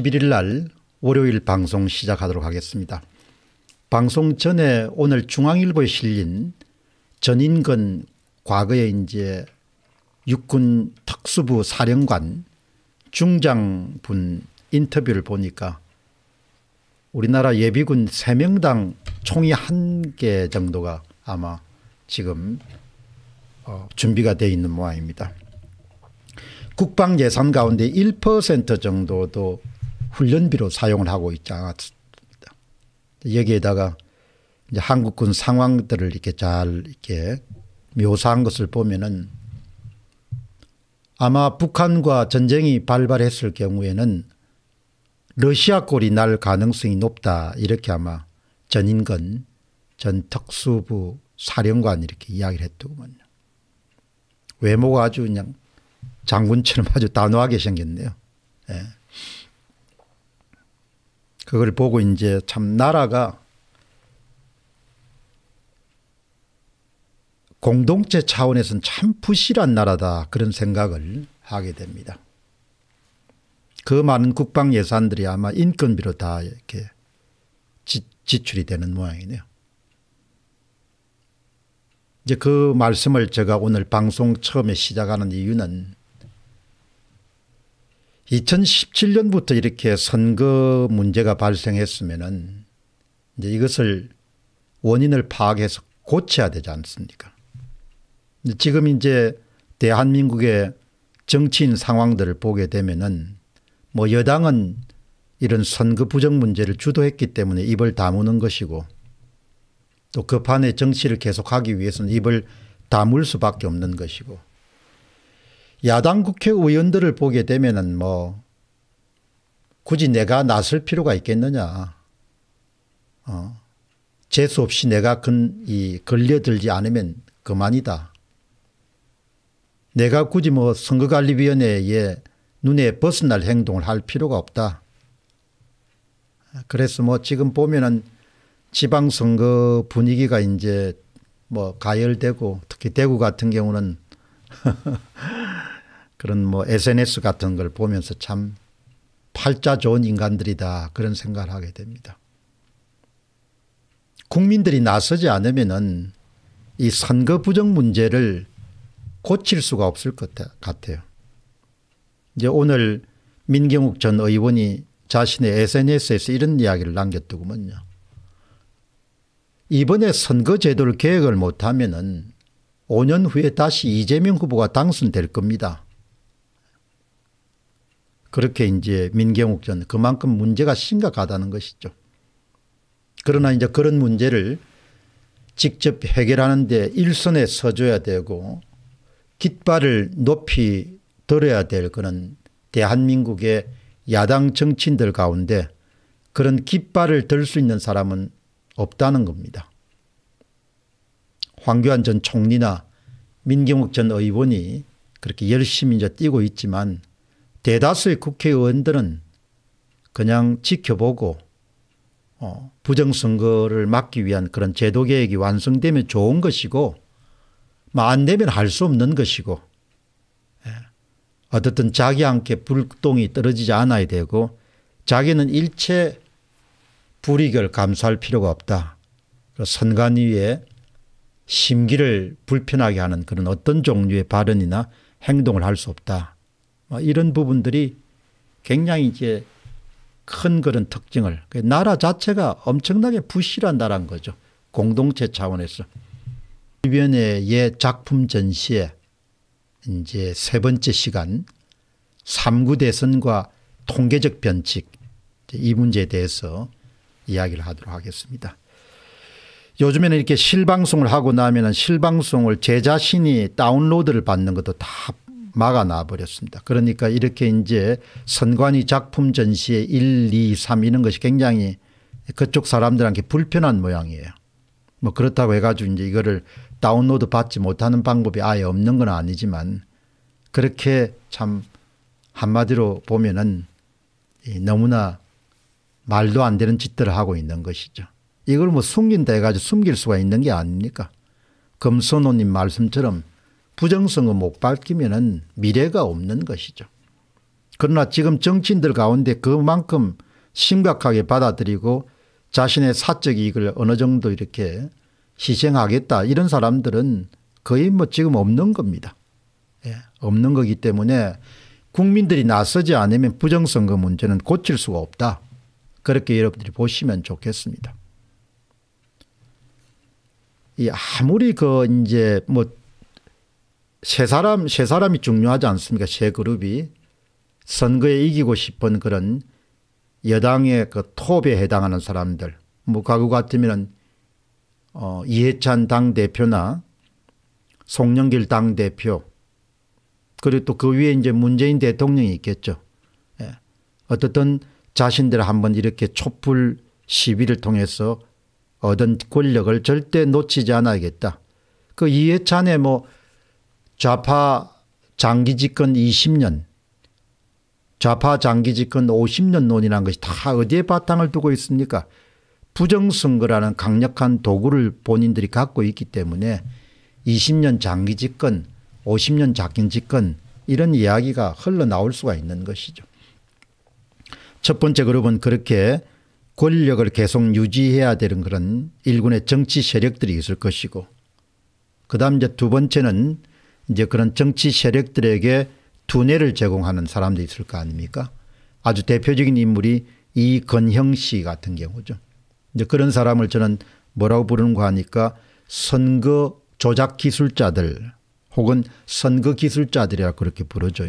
11일 날 월요일 방송 시작하도록 하겠습니다. 방송 전에 오늘 중앙일보에 실린 전인근 과거에 이제 육군 특수부 사령관 중장분 인터뷰를 보니까 우리나라 예비군 3명당 총이 한 개 정도가 아마 지금 어 준비가 되어 있는 모양입니다. 국방 예산 가운데 1% 정도도 훈련비로 사용을 하고 있지 않았습니다. 여기에다가 이제 한국군 상황들을 이렇게 잘 이렇게 묘사한 것을 보면은 아마 북한과 전쟁이 발발했을 경우에는 러시아 꼴이 날 가능성이 높다 이렇게 아마 전인건 전 특수부 사령관 이렇게 이야기를 했더군요. 외모가 아주 그냥 장군처럼 아주 단호하게 생겼네요. 예. 그걸 보고 이제 참 나라가 공동체 차원에서는 참 부실한 나라다 그런 생각을 하게 됩니다. 그 많은 국방 예산들이 아마 인건비로 다 이렇게 지, 출이 되는 모양이네요. 이제 그 말씀을 제가 오늘 방송 처음에 시작하는 이유는 2017년부터 이렇게 선거 문제가 발생했으면은 이제 이것을 원인을 파악해서 고쳐야 되지 않습니까? 지금 이제 대한민국의 정치인 상황들을 보게 되면은 뭐 여당은 이런 선거 부정 문제를 주도했기 때문에 입을 다무는 것이고 또그 판에 정치를 계속하기 위해서는 입을 다물 수밖에 없는 것이고 야당 국회의원들을 보게 되면뭐 굳이 내가 나설 필요가 있겠느냐. 어. 재수 없이 내가 근, 이, 걸려들지 않으면 그만이다. 내가 굳이 뭐 선거관리위원회에 눈에 벗어날 행동을 할 필요가 없다. 그래서 뭐 지금 보면은 지방선거 분위기가 이제 뭐 가열되고 특히 대구 같은 경우는 그런 뭐 SNS 같은 걸 보면서 참 팔자 좋은 인간들이다 그런 생각을 하게 됩니다. 국민들이 나서지 않으면은 이 선거 부정 문제를 고칠 수가 없을 것 같아요. 이제 오늘 민경욱 전 의원이 자신의 SNS에서 이런 이야기를 남겼더구먼요. 이번에 선거제도를 계획을 못하면 은 5년 후에 다시 이재명 후보가 당선될 겁니다. 그렇게 이제 민경욱 전 그만큼 문제가 심각하다는 것이죠. 그러나 이제 그런 문제를 직접 해결하는데 일선에 서줘야 되고 깃발을 높이 들어야 될 그런 대한민국의 야당 정치인들 가운데 그런 깃발을 들 수 있는 사람은 없다는 겁니다. 황교안 전 총리나 민경욱 전 의원이 그렇게 열심히 이제 뛰고 있지만 대다수의 국회의원들은 그냥 지켜보고 어, 부정선거를 막기 위한 그런 제도 개혁이 완성되면 좋은 것이고 뭐안 되면 할 수 없는 것이고 예. 어쨌든 자기한테 불똥이 떨어지지 않아야 되고 자기는 일체 불이익을 감수할 필요가 없다. 선관위에 심기를 불편하게 하는 그런 어떤 종류의 발언이나 행동을 할 수 없다. 뭐 이런 부분들이 굉장히 이제 큰 그런 특징을 그 나라 자체가 엄청나게 부실한 나라인 거죠. 공동체 차원에서. 주변의예 작품 전시에 이제 세 번째 시간 3구 대선과 통계적 변칙 이 문제에 대해서 이야기를 하도록 하겠습니다. 요즘에는 이렇게 실방송을 하고 나면 실방송을 제 자신이 다운로드를 받는 것도 다 막아놔 버렸습니다. 그러니까 이렇게 이제 선관위 작품 전시에 1, 2, 3 이런 것이 굉장히 그쪽 사람들한테 불편한 모양이에요. 뭐 그렇다고 해가지고 이제 이거를 다운로드 받지 못하는 방법이 아예 없는 건 아니지만 그렇게 참 한마디로 보면은 너무나 말도 안 되는 짓들을 하고 있는 것이죠. 이걸 뭐 숨긴다 해가지고 숨길 수가 있는 게 아닙니까? 금선호님 말씀처럼 부정성을 못 밝히면 미래가 없는 것이죠. 그러나 지금 정치인들 가운데 그만큼 심각하게 받아들이고 자신의 사적 이익을 어느 정도 이렇게 희생하겠다 이런 사람들은 거의 뭐 지금 없는 겁니다. 예, 없는 거기 때문에 국민들이 나서지 않으면 부정선거 문제는 고칠 수가 없다. 그렇게 여러분들이 보시면 좋겠습니다. 이 아무리 그 이제 뭐세 사람 세 사람이 중요하지 않습니까 세 그룹이 선거에 이기고 싶은 그런 여당의 그 톱에 해당하는 사람들 뭐 과거 같으면 어, 이해찬 당대표나 송영길 당대표 그리고 또 그 위에 이제 문재인 대통령이 있겠죠. 예. 어떻든 자신들 한번 이렇게 촛불 시위를 통해서 얻은 권력을 절대 놓치지 않아야겠다. 그 이해찬의 뭐 좌파 장기 집권 20년 좌파 장기 집권 50년 논이라는 것이 다 어디에 바탕을 두고 있습니까 부정선거라는 강력한 도구를 본인들이 갖고 있기 때문에 20년 장기 집권 50년 작긴 집권 이런 이야기가 흘러나올 수가 있는 것이죠. 첫 번째 그룹은 그렇게 권력을 계속 유지해야 되는 그런 일군의 정치 세력들이 있을 것이고 그 다음 이제 두 번째는 이제 그런 정치 세력들에게 두뇌를 제공하는 사람도 있을 거 아닙니까? 아주 대표적인 인물이 이건형 씨 같은 경우죠. 이제 그런 사람을 저는 뭐라고 부르는가 하니까 선거 조작 기술자들 혹은 선거 기술자들이라 고 그렇게 부르죠.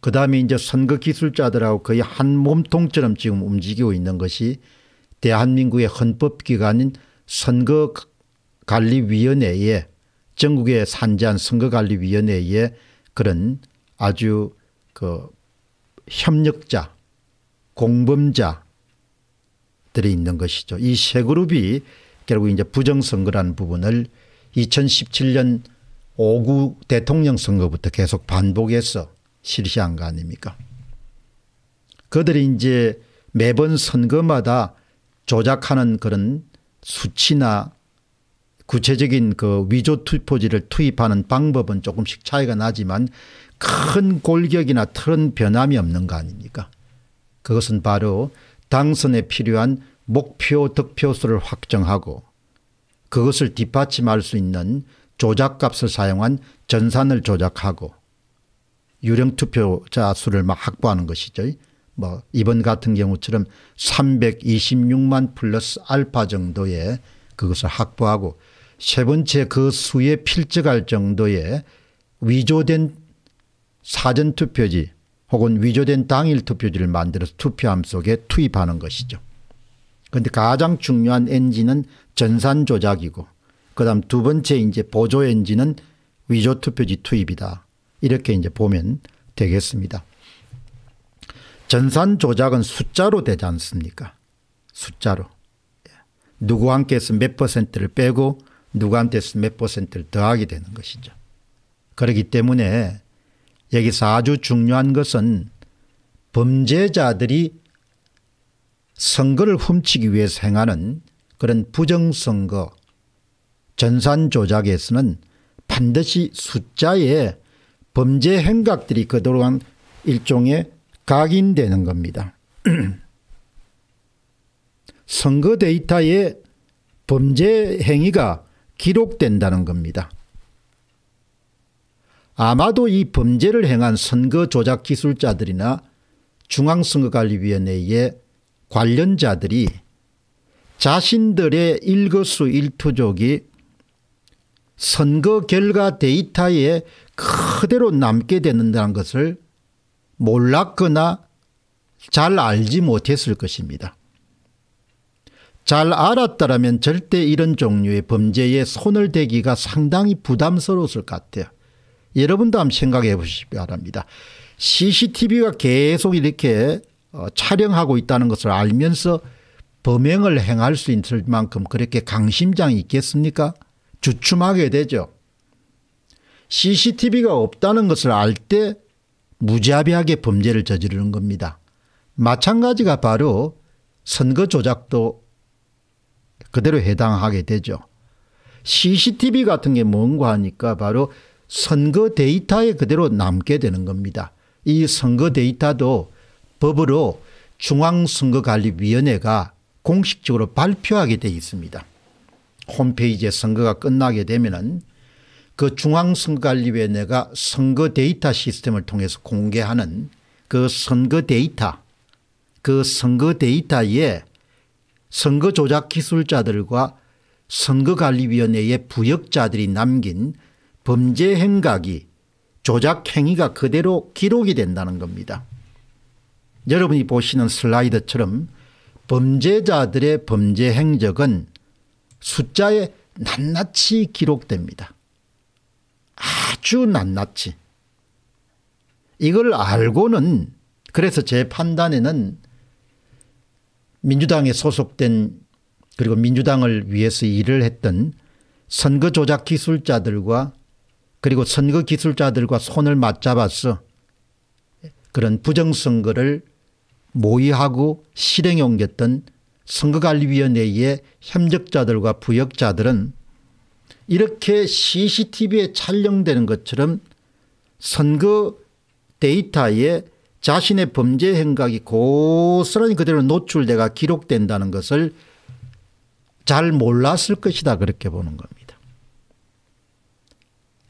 그 다음에 이제 선거 기술자들하고 거의 한 몸통처럼 지금 움직이고 있는 것이 대한민국의 헌법기관인 선거관리위원회에 전국의 산재한 선거관리위원회에 그런 아주 그 협력자 공범자들이 있는 것이죠. 이 세 그룹이 결국 이제 부정선거라는 부분을 2017년 5구 대통령 선거부터 계속 반복해서 실시한 거 아닙니까? 그들이 이제 매번 선거마다 조작하는 그런 수치나 구체적인 그 위조 투표지를 투입하는 방법은 조금씩 차이가 나지만 큰 골격이나 틀은 변함이 없는 거 아닙니까? 그것은 바로 당선에 필요한 목표 득표수를 확정하고 그것을 뒷받침할 수 있는 조작값을 사용한 전산을 조작하고 유령 투표자 수를 막 확보하는 것이죠. 뭐 이번 같은 경우처럼 326만 플러스 알파 정도의 그것을 확보하고 세 번째 그 수에 필적할 정도의 위조된 사전투표지 혹은 위조된 당일투표지를 만들어서 투표함 속에 투입하는 것이죠. 그런데 가장 중요한 엔진은 전산 조작이고 그 다음 두 번째 이제 보조 엔진은 위조투표지 투입이다. 이렇게 이제 보면 되겠습니다. 전산 조작은 숫자로 되지 않습니까? 숫자로. 예. 누구와 함께해서 몇 퍼센트를 빼고 누구한테서 몇 퍼센트를 더하게 되는 것이죠. 그렇기 때문에 여기서 아주 중요한 것은 범죄자들이 선거를 훔치기 위해서 행하는 그런 부정선거 전산 조작에서는 반드시 숫자에 범죄 행각들이 그동안 일종의 각인되는 겁니다. 선거 데이터에 범죄 행위가 기록된다는 겁니다. 아마도 이 범죄를 행한 선거 조작 기술자들이나 중앙선거관리위원회의 관련자들이 자신들의 일거수일투족이 선거 결과 데이터에 그대로 남게 되다는 것을 몰랐거나 잘 알지 못했을 것입니다. 잘 알았다라면 절대 이런 종류의 범죄에 손을 대기가 상당히 부담스러웠을 것 같아요. 여러분도 한번 생각해 보시기 바랍니다. CCTV가 계속 이렇게 어, 촬영하고 있다는 것을 알면서 범행을 행할 수 있을 만큼 그렇게 강심장이 있겠습니까? 주춤하게 되죠. CCTV가 없다는 것을 알 때 무자비하게 범죄를 저지르는 겁니다. 마찬가지가 바로 선거 조작도 그대로 해당하게 되죠. CCTV 같은 게 뭔가 하니까 바로 선거 데이터에 그대로 남게 되는 겁니다. 이 선거 데이터도 법으로 중앙선거관리위원회가 공식적으로 발표하게 되어 있습니다. 홈페이지에 선거가 끝나게 되면은 그 중앙선거관리위원회가 선거 데이터 시스템을 통해서 공개하는 그 선거 데이터, 그 선거 데이터에 선거 조작 기술자들과 선거관리위원회의 부역자들이 남긴 범죄 행각이 조작 행위가 그대로 기록이 된다는 겁니다. 여러분이 보시는 슬라이드처럼 범죄자들의 범죄 행적은 숫자에 낱낱이 기록됩니다. 아주 낱낱이. 이걸 알고는 그래서 제 판단에는 민주당에 소속된 그리고 민주당을 위해서 일을 했던 선거 조작 기술자들과 그리고 선거 기술자들과 손을 맞잡아서 그런 부정선거를 모의하고 실행에 옮겼던 선거관리위원회의 협력자들과 부역자들은 이렇게 CCTV에 촬영되는 것처럼 선거 데이터에 자신의 범죄 행각이 고스란히 그대로 노출되가 기록된다는 것을 잘 몰랐을 것이다 그렇게 보는 겁니다.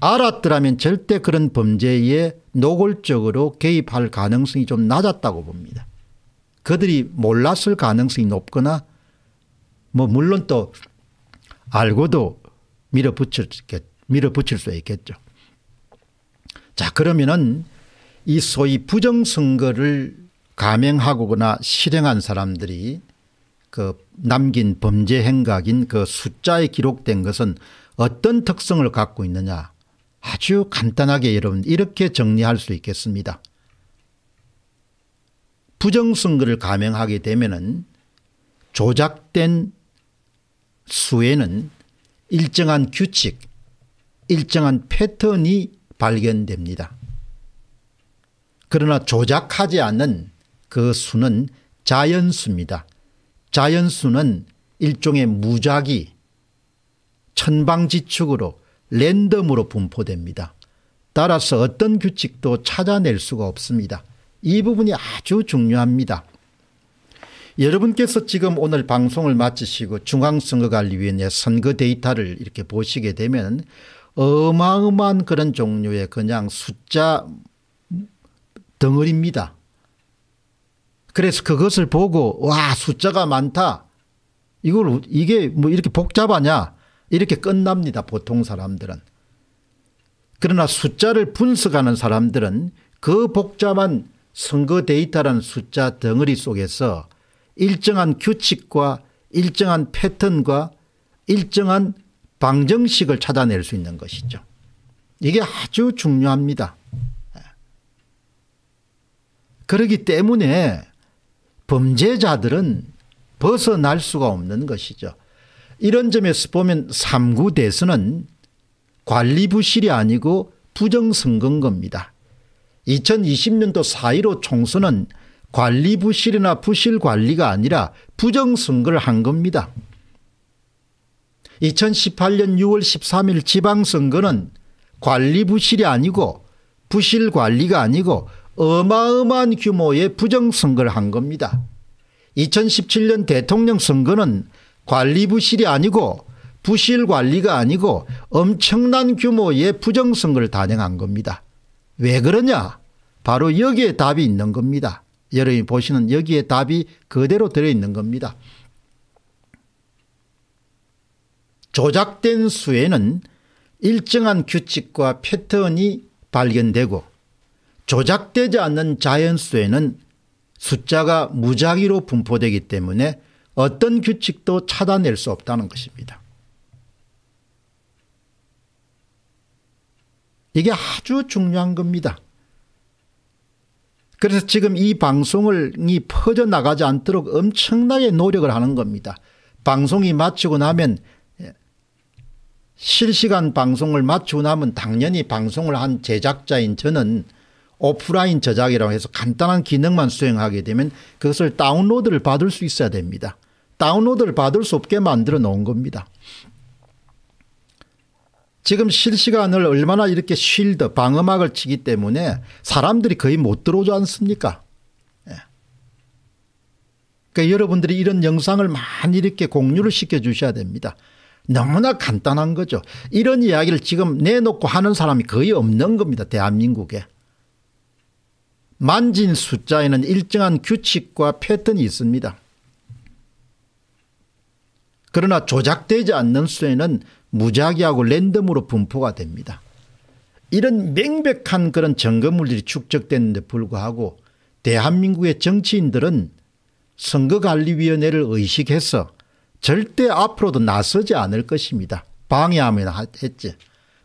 알았더라면 절대 그런 범죄에 노골적으로 개입할 가능성이 좀 낮았다고 봅니다. 그들이 몰랐을 가능성이 높거나 뭐 물론 또 알고도 밀어붙일 수 있겠죠. 자 그러면은 이 소위 부정선거를 감행하거나 실행한 사람들이 그 남긴 범죄 행각인 그 숫자에 기록된 것은 어떤 특성을 갖고 있느냐 아주 간단하게 여러분 이렇게 정리할 수 있겠습니다. 부정선거를 감행하게 되면 조작된 수에는 일정한 규칙 일정한 패턴이 발견됩니다. 그러나 조작하지 않는 그 수는 자연수입니다. 자연수는 일종의 무작위 천방지축으로 랜덤으로 분포됩니다. 따라서 어떤 규칙도 찾아낼 수가 없습니다. 이 부분이 아주 중요합니다. 여러분께서 지금 오늘 방송을 마치시고 중앙선거관리위원회 선거 데이터를 이렇게 보시게 되면 어마어마한 그런 종류의 그냥 숫자 덩어리입니다. 그래서 그것을 보고 와 숫자가 많다. 이걸 이게 뭐 이렇게 복잡하냐 이렇게 끝납니다. 보통 사람들은. 그러나 숫자를 분석하는 사람들은 그 복잡한 선거 데이터라는 숫자 덩어리 속에서 일정한 규칙과 일정한 패턴과 일정한 방정식을 찾아낼 수 있는 것이죠. 이게 아주 중요합니다. 그러기 때문에 범죄자들은 벗어날 수가 없는 것이죠. 이런 점에서 보면 3구 대선은 관리부실이 아니고 부정선거인 겁니다. 2020년도 4.15 총선은 관리부실이나 부실관리가 아니라 부정선거를 한 겁니다. 2018년 6월 13일 지방선거는 관리부실이 아니고 부실관리가 아니고 어마어마한 규모의 부정선거를 한 겁니다. 2017년 대통령 선거는 관리부실이 아니고 부실관리가 아니고 엄청난 규모의 부정선거를 단행한 겁니다. 왜 그러냐 바로 여기에 답이 있는 겁니다. 여러분이 보시는 여기에 답이 그대로 들어있는 겁니다. 조작된 수에는 일정한 규칙과 패턴이 발견되고 조작되지 않는 자연수에는 숫자가 무작위로 분포되기 때문에 어떤 규칙도 찾아낼 수 없다는 것입니다. 이게 아주 중요한 겁니다. 그래서 지금 이 방송을 퍼져나가지 않도록 엄청나게 노력을 하는 겁니다. 방송이 마치고 나면 예, 실시간 방송을 마치고 나면 당연히 방송을 한 제작자인 저는 오프라인 저작이라고 해서 간단한 기능만 수행하게 되면 그것을 다운로드를 받을 수 있어야 됩니다. 다운로드를 받을 수 없게 만들어 놓은 겁니다. 지금 실시간을 얼마나 이렇게 쉴드 방음막을 치기 때문에 사람들이 거의 못 들어오지 않습니까? 예. 그러니까 여러분들이 이런 영상을 많이 이렇게 공유를 시켜주셔야 됩니다. 너무나 간단한 거죠. 이런 이야기를 지금 내놓고 하는 사람이 거의 없는 겁니다. 대한민국에. 만진 숫자에는 일정한 규칙과 패턴이 있습니다. 그러나 조작되지 않는 수에는 무작위하고 랜덤으로 분포가 됩니다. 이런 명백한 그런 점검물들이 축적됐는데 불구하고 대한민국의 정치인들은 선거관리위원회를 의식해서 절대 앞으로도 나서지 않을 것입니다. 방해하면 했지.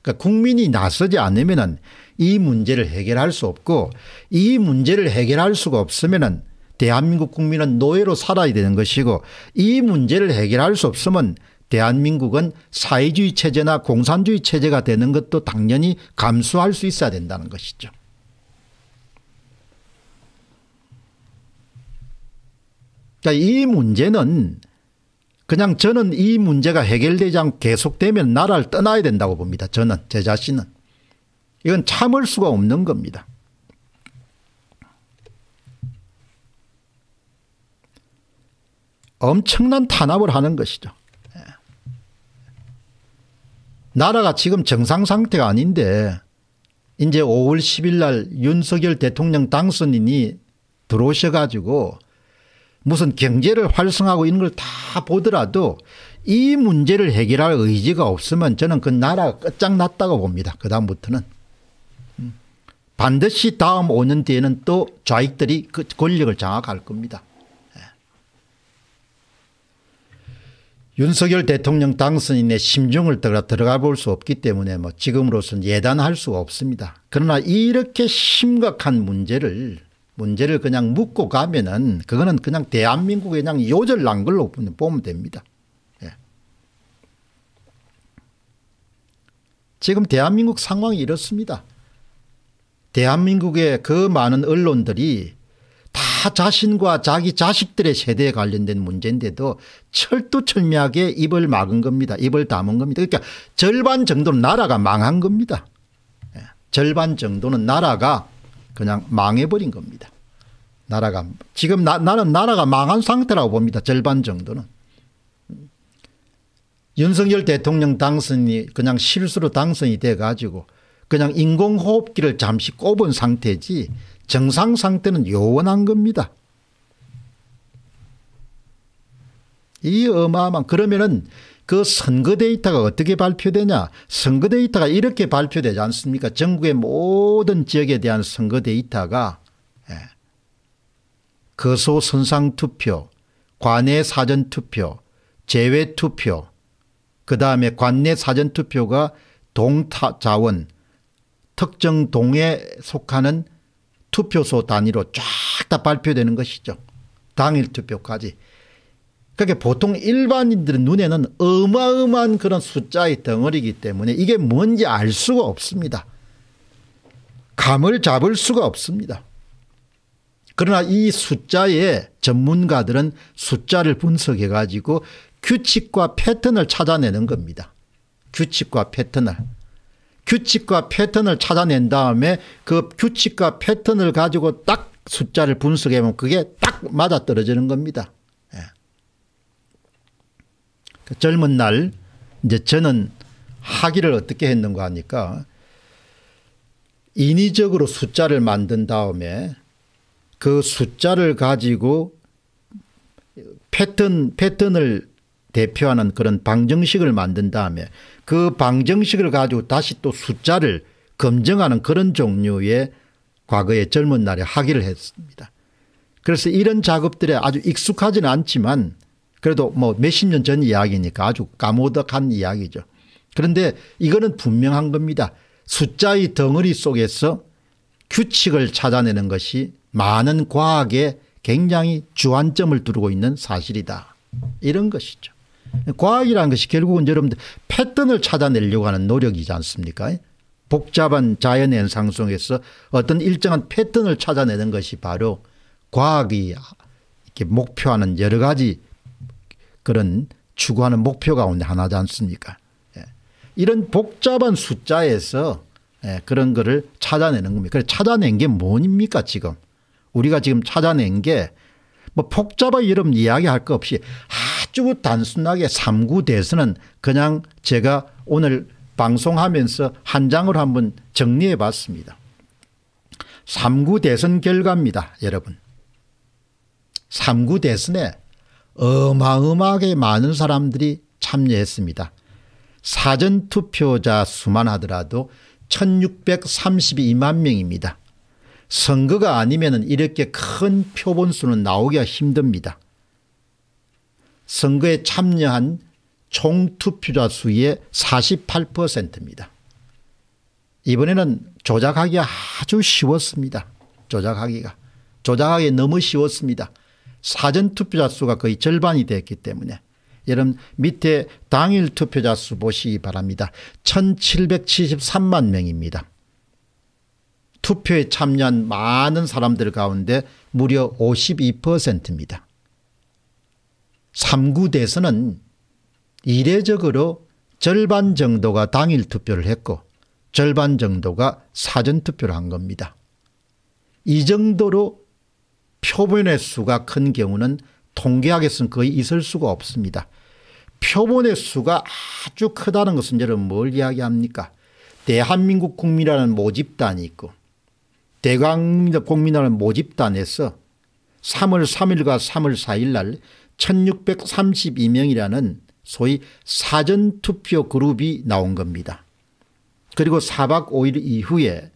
그러니까 국민이 나서지 않으면 이 문제를 해결할 수 없고 이 문제를 해결할 수가 없으면은 대한민국 국민은 노예로 살아야 되는 것이고 이 문제를 해결할 수 없으면 대한민국은 사회주의 체제나 공산주의 체제가 되는 것도 당연히 감수할 수 있어야 된다는 것이죠. 그러니까 이 문제는 그냥 저는 이 문제가 해결되지 않고 계속되면 나라를 떠나야 된다고 봅니다. 저는 제 자신은. 이건 참을 수가 없는 겁니다. 엄청난 탄압을 하는 것이죠. 예. 나라가 지금 정상 상태가 아닌데 이제 5월 10일 날 윤석열 대통령 당선인이 들어오셔가지고 무슨 경제를 활성하고 이런 걸 다 보더라도 이 문제를 해결할 의지가 없으면 저는 그 나라가 끝장났다고 봅니다. 그 다음부터는. 반드시 다음 5년 뒤에는 또 좌익들이 그 권력을 장악할 겁니다. 예. 윤석열 대통령 당선인의 심정을 들어가, 들어가 볼 수 없기 때문에 뭐 지금으로서는 예단할 수가 없습니다. 그러나 이렇게 심각한 문제를 문제를 그냥 묻고 가면은 그거는 그냥 대한민국에 그냥 요절난 걸로 보면 됩니다. 예. 지금 대한민국 상황이 이렇습니다. 대한민국의 그 많은 언론들이 다 자신과 자기 자식들의 세대에 관련된 문제인데도 철두철미하게 입을 막은 겁니다. 입을 담은 겁니다. 그러니까 절반 정도는 나라가 망한 겁니다. 예, 절반 정도는 나라가 그냥 망해버린 겁니다. 나라가 지금 나, 나는 나라가 망한 상태라고 봅니다. 절반 정도는. 윤석열 대통령 당선이 그냥 실수로 당선이 돼 가지고 그냥 인공호흡기를 잠시 꼽은 상태지 정상 상태는 요원한 겁니다. 이 어마어마한 그러면은 그 선거 데이터가 어떻게 발표되냐 선거 데이터가 이렇게 발표되지 않습니까 전국의 모든 지역에 대한 선거 데이터가 예. 거소 선상투표 관내 사전투표 제외투표 그 다음에 관내 사전투표가 동타자원 특정 동에 속하는 투표소 단위로 쫙 다 발표되는 것이죠. 당일 투표까지. 그게 그러니까 보통 일반인들의 눈에는 어마어마한 그런 숫자의 덩어리이기 때문에 이게 뭔지 알 수가 없습니다. 감을 잡을 수가 없습니다. 그러나 이 숫자에 전문가들은 숫자를 분석해 가지고 규칙과 패턴을 찾아내는 겁니다. 규칙과 패턴을. 규칙과 패턴을 찾아낸 다음에 그 규칙과 패턴을 가지고 딱 숫자를 분석해보면 그게 딱 맞아떨어지는 겁니다. 예. 그 젊은 날 이제 저는 학위를 어떻게 했는가 하니까 인위적으로 숫자를 만든 다음에 그 숫자를 가지고 패턴, 패턴을 대표하는 그런 방정식을 만든 다음에 그 방정식을 가지고 다시 또 숫자를 검증하는 그런 종류의 과거의 젊은 날에 하기를 했습니다. 그래서 이런 작업들에 아주 익숙하지는 않지만 그래도 뭐 몇십 년 전 이야기니까 아주 까모득한 이야기죠. 그런데 이거는 분명한 겁니다. 숫자의 덩어리 속에서 규칙을 찾아내는 것이 많은 과학에 굉장히 주안점을 두르고 있는 사실이다. 이런 것이죠. 과학이라는 것이 결국은 여러분들 패턴을 찾아내려고 하는 노력이지 않습니까? 복잡한 자연 현상 속에서 어떤 일정한 패턴을 찾아내는 것이 바로 과학이 이렇게 목표하는 여러 가지 그런 추구하는 목표 가운데 하나지 않습니까? 예. 이런 복잡한 숫자에서 예, 그런 거를 찾아내는 겁니다. 그래 찾아낸 게 뭡니까 지금? 우리가 지금 찾아낸 게 뭐 복잡하게 여 이야기할 거 없이 아주 단순하게 3구 대선은 그냥 제가 오늘 방송하면서 한 장을 한번 정리해 봤습니다. 3구 대선 결과입니다. 여러분. 3구 대선에 어마어마하게 많은 사람들이 참여했습니다. 사전투표자 수만 하더라도 1632만 명입니다. 선거가 아니면 이렇게 큰 표본수는 나오기가 힘듭니다. 선거에 참여한 총투표자 수의 48%입니다. 이번에는 조작하기 아주 쉬웠습니다. 조작하기가. 조작하기 너무 쉬웠습니다. 사전투표자 수가 거의 절반이 됐기 때문에 여러분 밑에 당일 투표자 수 보시기 바랍니다. 1773만 명입니다. 투표에 참여한 많은 사람들 가운데 무려 52%입니다. 3구대에서는 이례적으로 절반 정도가 당일 투표를 했고 절반 정도가 사전 투표를 한 겁니다. 이 정도로 표본의 수가 큰 경우는 통계학에서는 거의 있을 수가 없습니다. 표본의 수가 아주 크다는 것은 여러분 뭘 이야기합니까? 대한민국 국민이라는 모집단이 있고 대광 국민이라는 모집단에서 3월 3일과 3월 4일 날 1632명이라는 소위 사전투표 그룹이 나온 겁니다. 그리고 4박 5일 이후에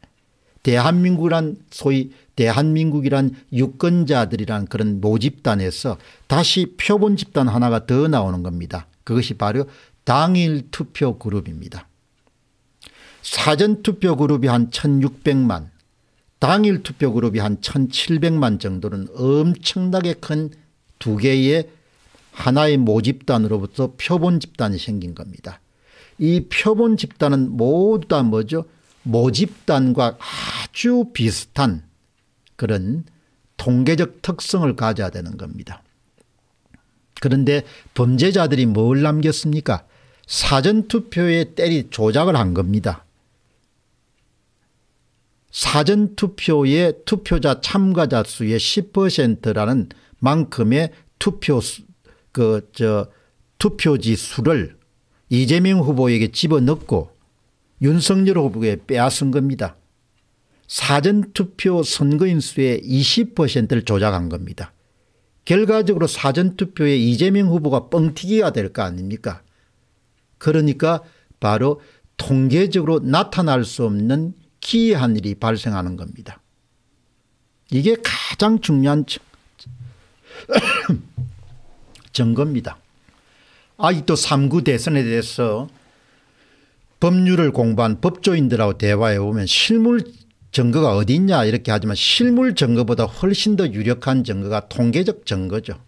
대한민국이란 소위 대한민국이란 유권자들이란 그런 모집단에서 다시 표본 집단 하나가 더 나오는 겁니다. 그것이 바로 당일 투표 그룹입니다. 사전 투표 그룹이 한 1600만 당일 투표 그룹이 한 1700만 정도는 엄청나게 큰두 개의 하나의 모집단으로부터 표본 집단이 생긴 겁니다. 이 표본 집단은 모두 다 뭐죠? 모집단과 아주 비슷한 그런 통계적 특성을 가져야 되는 겁니다. 그런데 범죄자들이 뭘 남겼습니까? 사전투표에 때리 조작을 한 겁니다. 사전투표의 투표자 참가자 수의 10%라는 만큼의 투표 그 저 투표지 수를 이재명 후보에게 집어넣고 윤석열 후보에 게 빼앗은 겁니다. 사전투표 선거인 수의 20%를 조작한 겁니다. 결과적으로 사전투표에 이재명 후보가 뻥튀기가 될 거 아닙니까 그러니까 바로 통계적으로 나타날 수 없는 기이한 일이 발생하는 겁니다. 이게 가장 중요한 증거입니다. 아직도 3구 대선에 대해서 법률을 공부한 법조인들하고 대화해 보면 실물 증거가 어디 있냐 이렇게 하지만 실물 증거보다 훨씬 더 유력한 증거가 통계적 증거죠.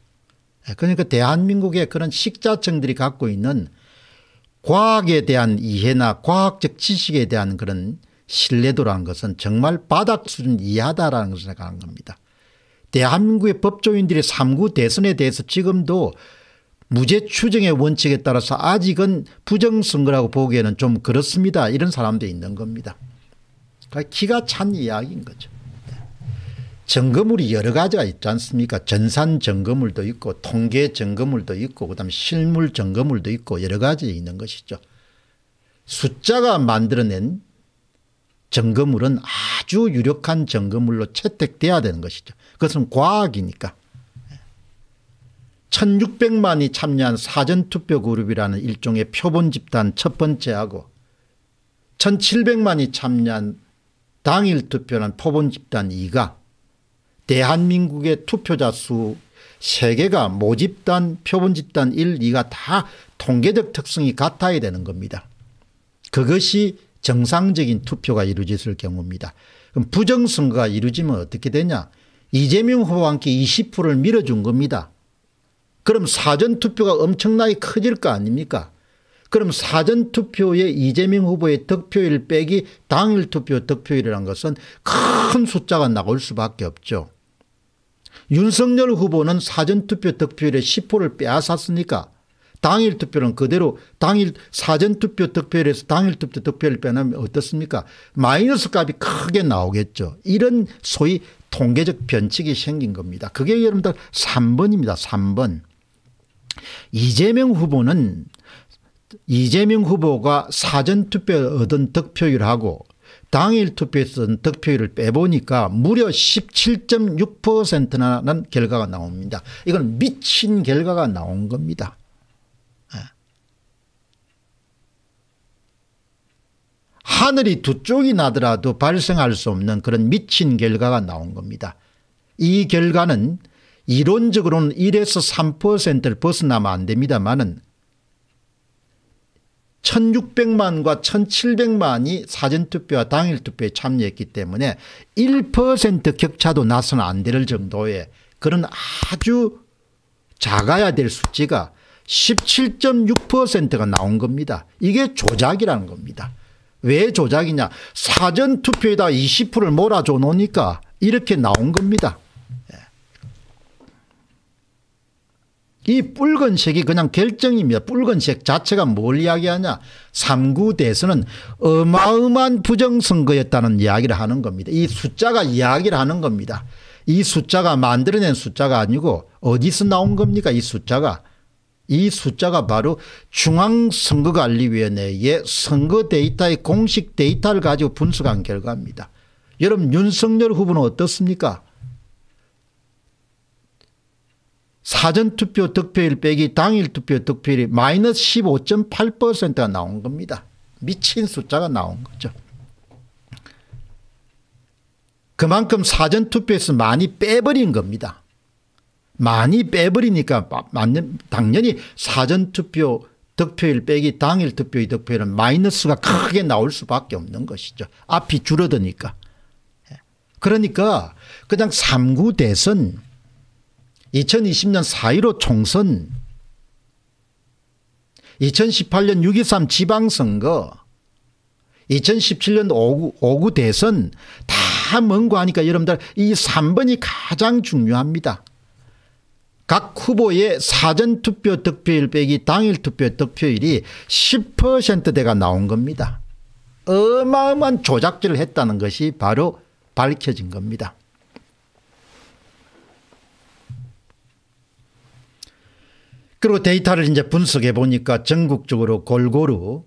예, 그러니까 대한민국의 그런 식자층들이 갖고 있는 과학에 대한 이해나 과학적 지식에 대한 그런 신뢰도라는 것은 정말 바닥 수준 이하다라는 것을 생각하 겁니다. 대한민국의 법조인들이 3구 대선에 대해서 지금도 무죄 추정의 원칙에 따라서 아직은 부정선거라고 보기에는 좀 그렇습니다. 이런 사람도 있는 겁니다. 그러니까 기가 찬 이야기인 거죠. 점검물이 여러 가지가 있지 않습니까 전산 점검물도 있고 통계 점검물도 있고 그다음 실물 점검물도 있고 여러 가지 있는 것이죠. 숫자가 만들어낸 정거물은 아주 유력한 정거물로 채택돼야 되는 것이죠. 그것은 과학이니까. 1600만이 참여한 사전투표그룹이라는 일종의 표본 집단 첫 번째하고 1700만이 참여한 당일 투표는 표본 집단 2가 대한민국의 투표자 수 세개가 모집단 표본 집단 1, 2가 다 통계적 특성이 같아야 되는 겁니다. 그것이 정상적인 투표가 이루어졌을 경우입니다. 그럼 부정선거가 이루어지면 어떻게 되냐. 이재명 후보와 함께 20%를 밀어준 겁니다. 그럼 사전투표가 엄청나게 커질 거 아닙니까? 그럼 사전투표에 이재명 후보의 득표율 빼기 당일 투표 득표율이라 것은 큰 숫자가 나올 수밖에 없죠. 윤석열 후보는 사전투표 득표율의 10%를 빼앗았으니까 당일 투표는 그대로 당일 사전 투표 득표율 에서 당일 투표 득표율 빼놓으면 어떻습니까? 마이너스 값이 크게 나오겠죠. 이런 소위 통계적 변칙이 생긴 겁니다. 그게 여러분들 3번입니다. 3번. 이재명 후보는 이재명 후보가 사전 투표 얻은 득표율하고 당일 투표했던 득표율을 빼보니까 무려 17.6%나는 결과가 나옵니다. 이건 미친 결과가 나온 겁니다. 하늘이 두 쪽이 나더라도 발생할 수 없는 그런 미친 결과가 나온 겁니다. 이 결과는 이론적으로는 1에서 3%를 벗어나면 안됩니다만 1600만과 1700만이 사전투표와 당일투표에 참여했기 때문에 1% 격차도 나서는 안 될 정도의 그런 아주 작아야 될 수치가 17.6%가 나온 겁니다. 이게 조작이라는 겁니다. 왜 조작이냐. 사전 투표에다 20%를 몰아줘 놓으니까 이렇게 나온 겁니다. 예. 이 붉은색이 그냥 결정입니다. 붉은색 자체가 뭘 이야기하냐. 3구 대선은 어마어마한 부정선거였다는 이야기를 하는 겁니다. 이 숫자가 이야기를 하는 겁니다. 이 숫자가 만들어낸 숫자가 아니고 어디서 나온 겁니까 이 숫자가. 이 숫자가 바로 중앙선거관리위원회의 선거 데이터의 공식 데이터를 가지고 분석한 결과입니다. 여러분 윤석열 후보는 어떻습니까? 사전투표 득표율 빼기 당일 투표 득표율이 마이너스 15.8%가 나온 겁니다. 미친 숫자가 나온 거죠. 그만큼 사전투표에서 많이 빼버린 겁니다. 많이 빼버리니까 당연히 사전투표 득표율 빼기 당일 득표율 득표율은 마이너스가 크게 나올 수밖에 없는 것이죠. 앞이 줄어드니까. 예. 그러니까 그냥 3구 대선 2020년 4.15 총선 2018년 6.23 지방선거 2017년 5구, 5구 대선 다뭔거 하니까 여러분들 이 3번이 가장 중요합니다. 각 후보의 사전투표 득표율 빼기 당일 투표 득표율이 10%대가 나온 겁니다. 어마어마한 조작질을 했다는 것이 바로 밝혀진 겁니다. 그리고 데이터를 이제 분석해 보니까 전국적으로 골고루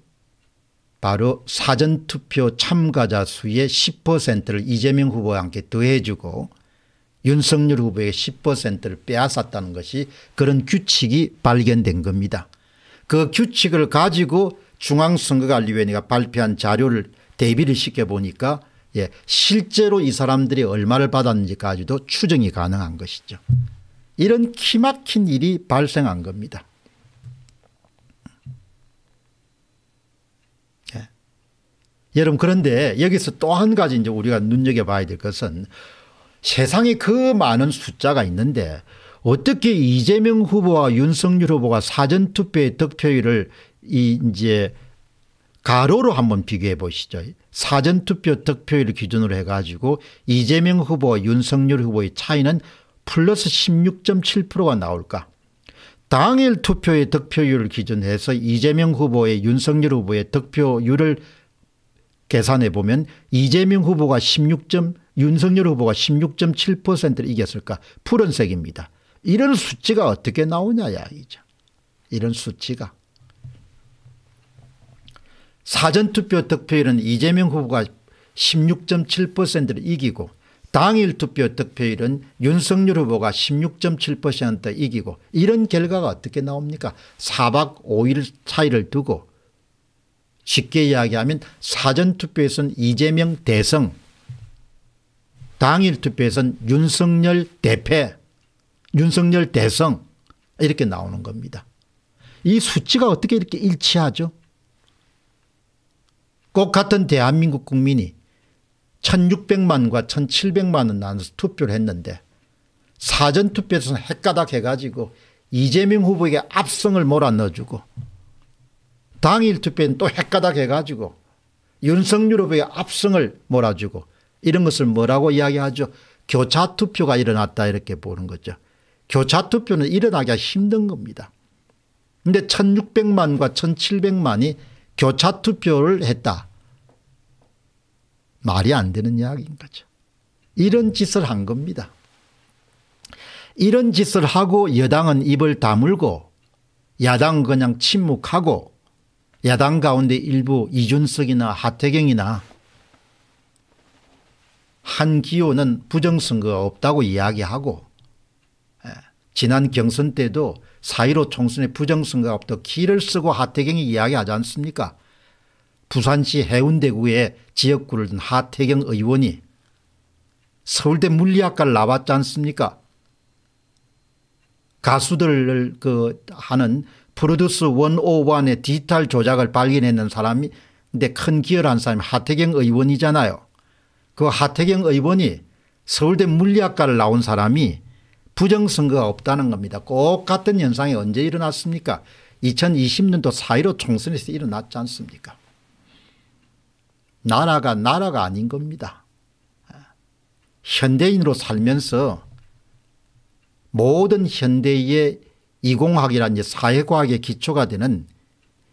바로 사전투표 참가자 수의 10%를 이재명 후보와 함께 더해주고 윤석열 후보의 10%를 빼앗았다는 것이 그런 규칙이 발견된 겁니다. 그 규칙을 가지고 중앙선거관리위원회가 발표한 자료를 대비를 시켜보니까 예, 실제로 이 사람들이 얼마를 받았는지까지도 추정이 가능한 것이죠. 이런 키막힌 일이 발생한 겁니다. 예. 여러분 그런데 여기서 또 한 가지 이제 우리가 눈여겨봐야 될 것은 세상에 그 많은 숫자가 있는데 어떻게 이재명 후보와 윤석열 후보가 사전투표의 득표율을 이제 가로로 한번 비교해 보시죠. 사전투표 득표율 기준으로 해가지고 이재명 후보와 윤석열 후보의 차이는 플러스 16.7%가 나올까. 당일 투표의 득표율을 기준해서 이재명 후보의 윤석열 후보의 득표율을 계산해 보면 이재명 후보가 1 6 윤석열 후보가 16.7%를 이겼을까 푸른색입니다. 이런 수치가 어떻게 나오냐 이야기죠. 이런 수치가. 사전투표 득표율은 이재명 후보가 16.7%를 이기고 당일 투표 득표율은 윤석열 후보가 16.7% 이기고 이런 결과가 어떻게 나옵니까 4박 5일 차이를 두고 쉽게 이야기하면 사전투표에서는 이재명 대성 당일 투표에서는 윤석열 대패 윤석열 대성 이렇게 나오는 겁니다. 이 수치가 어떻게 이렇게 일치하죠? 꼭 같은 대한민국 국민이 1600만과 1700만은 나눠서 투표를 했는데 사전투표에서는 헷가닥 해가지고 이재명 후보에게 압승을 몰아넣어주고 당일 투표엔 또 헷가닥 해가지고 윤석열 후보의 압승을 몰아주고 이런 것을 뭐라고 이야기하죠. 교차투표가 일어났다 이렇게 보는 거죠. 교차투표는 일어나기가 힘든 겁니다. 근데 1600만과 1700만이 교차투표를 했다. 말이 안 되는 이야기인 거죠. 이런 짓을 한 겁니다. 이런 짓을 하고 여당은 입을 다물고 야당 은 그냥 침묵하고 야당 가운데 일부 이준석이나 하태경이나 한기호는 부정선거 가 없다고 이야기하고 예, 지난 경선 때도 4.15총선에 부정선거 가 없다 고키를 쓰고 하태경이 이야기하지 않습니까 부산시 해운대구의 지역구를 둔 하태경 의원이 서울대 물리학과를 나왔지 않습니까 가수들을 그 하는 프로듀스 101의 디지털 조작을 발견했는 사람인데 큰 기여를 한 사람이 하태경 의원이잖아요. 그 하태경 의원이 서울대 물리학과를 나온 사람이 부정선거가 없다는 겁니다. 꼭 같은 현상이 언제 일어났습니까 2020년도 4.15 총선에서 일어났지 않습니까 나라가 나라가 아닌 겁니다. 현대인으로 살면서 모든 현대의 이공학이란 사회과학의 기초가 되는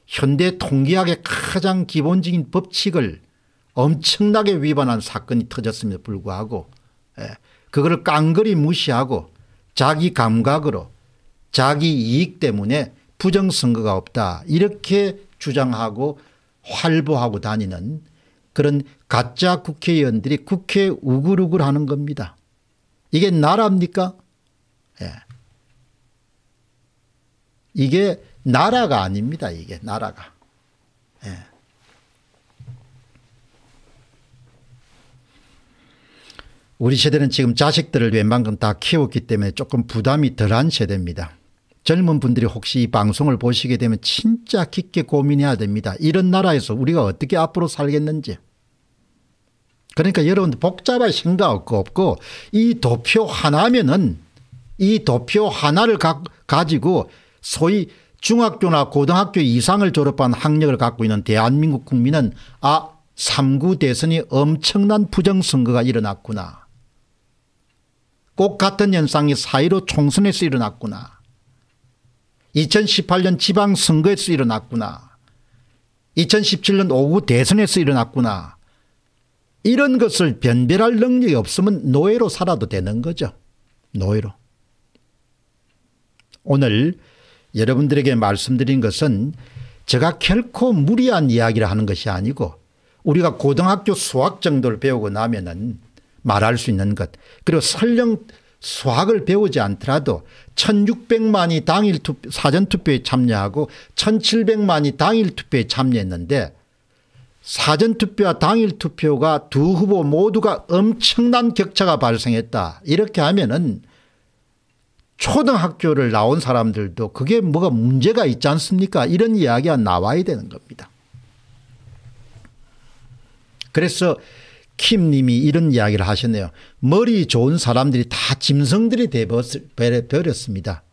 현대 통계학의 가장 기본적인 법칙을 엄청나게 위반한 사건이 터졌음에도 불구하고 예, 그걸 깡그리 무시하고 자기 감각으로 자기 이익 때문에 부정선거가 없다 이렇게 주장하고 활보하고 다니는 그런 가짜 국회의원들이 국회 우글우글 하는 겁니다. 이게 나라입니까 이게 나라가 아닙니다. 이게 나라가. 예. 우리 세대는 지금 자식들을 웬만큼 다 키웠기 때문에 조금 부담이 덜한 세대입니다. 젊은 분들이 혹시 이 방송을 보시게 되면 진짜 깊게 고민해야 됩니다. 이런 나라에서 우리가 어떻게 앞으로 살겠는지. 그러니까 여러분들 복잡할 생각 없고, 이 도표 하나면은 이 도표 하나를 가, 가지고 소위 중학교나 고등학교 이상을 졸업한 학력을 갖고 있는 대한민국 국민은 아 3구 대선이 엄청난 부정선거가 일어났구나. 꼭 같은 현상이 사1로 총선에서 일어났구나. 2018년 지방선거에서 일어났구나. 2017년 오후 대선에서 일어났구나. 이런 것을 변별할 능력이 없으면 노예로 살아도 되는 거죠. 노예로. 오늘 여러분들에게 말씀드린 것은 제가 결코 무리한 이야기를 하는 것이 아니고 우리가 고등학교 수학 정도를 배우고 나면은 말할 수 있는 것 그리고 설령 수학을 배우지 않더라도 1600만이 당일 투표, 사전투표에 참여하고 1700만이 당일투표에 참여했는데 사전투표와 당일투표가 두 후보 모두가 엄청난 격차가 발생했다. 이렇게 하면은 초등학교를 나온 사람들도 그게 뭐가 문제가 있지 않습니까? 이런 이야기가 나와야 되는 겁니다. 그래서 킴 님이 이런 이야기를 하셨네요. 머리 좋은 사람들이 다 짐승들이 되버렸습니다.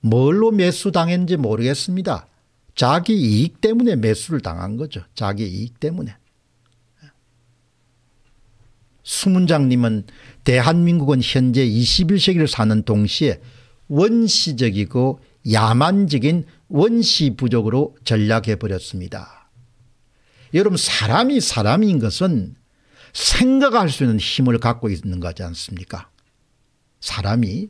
뭘로 매수당했는지 모르겠습니다. 자기 이익 때문에 매수를 당한 거죠. 자기 이익 때문에. 수문장님은 대한민국은 현재 21세기를 사는 동시에 원시적이고 야만적인 원시 부족으로 전락해버렸습니다. 여러분 사람이 사람인 것은 생각할 수 있는 힘을 갖고 있는 거지 않습니까? 사람이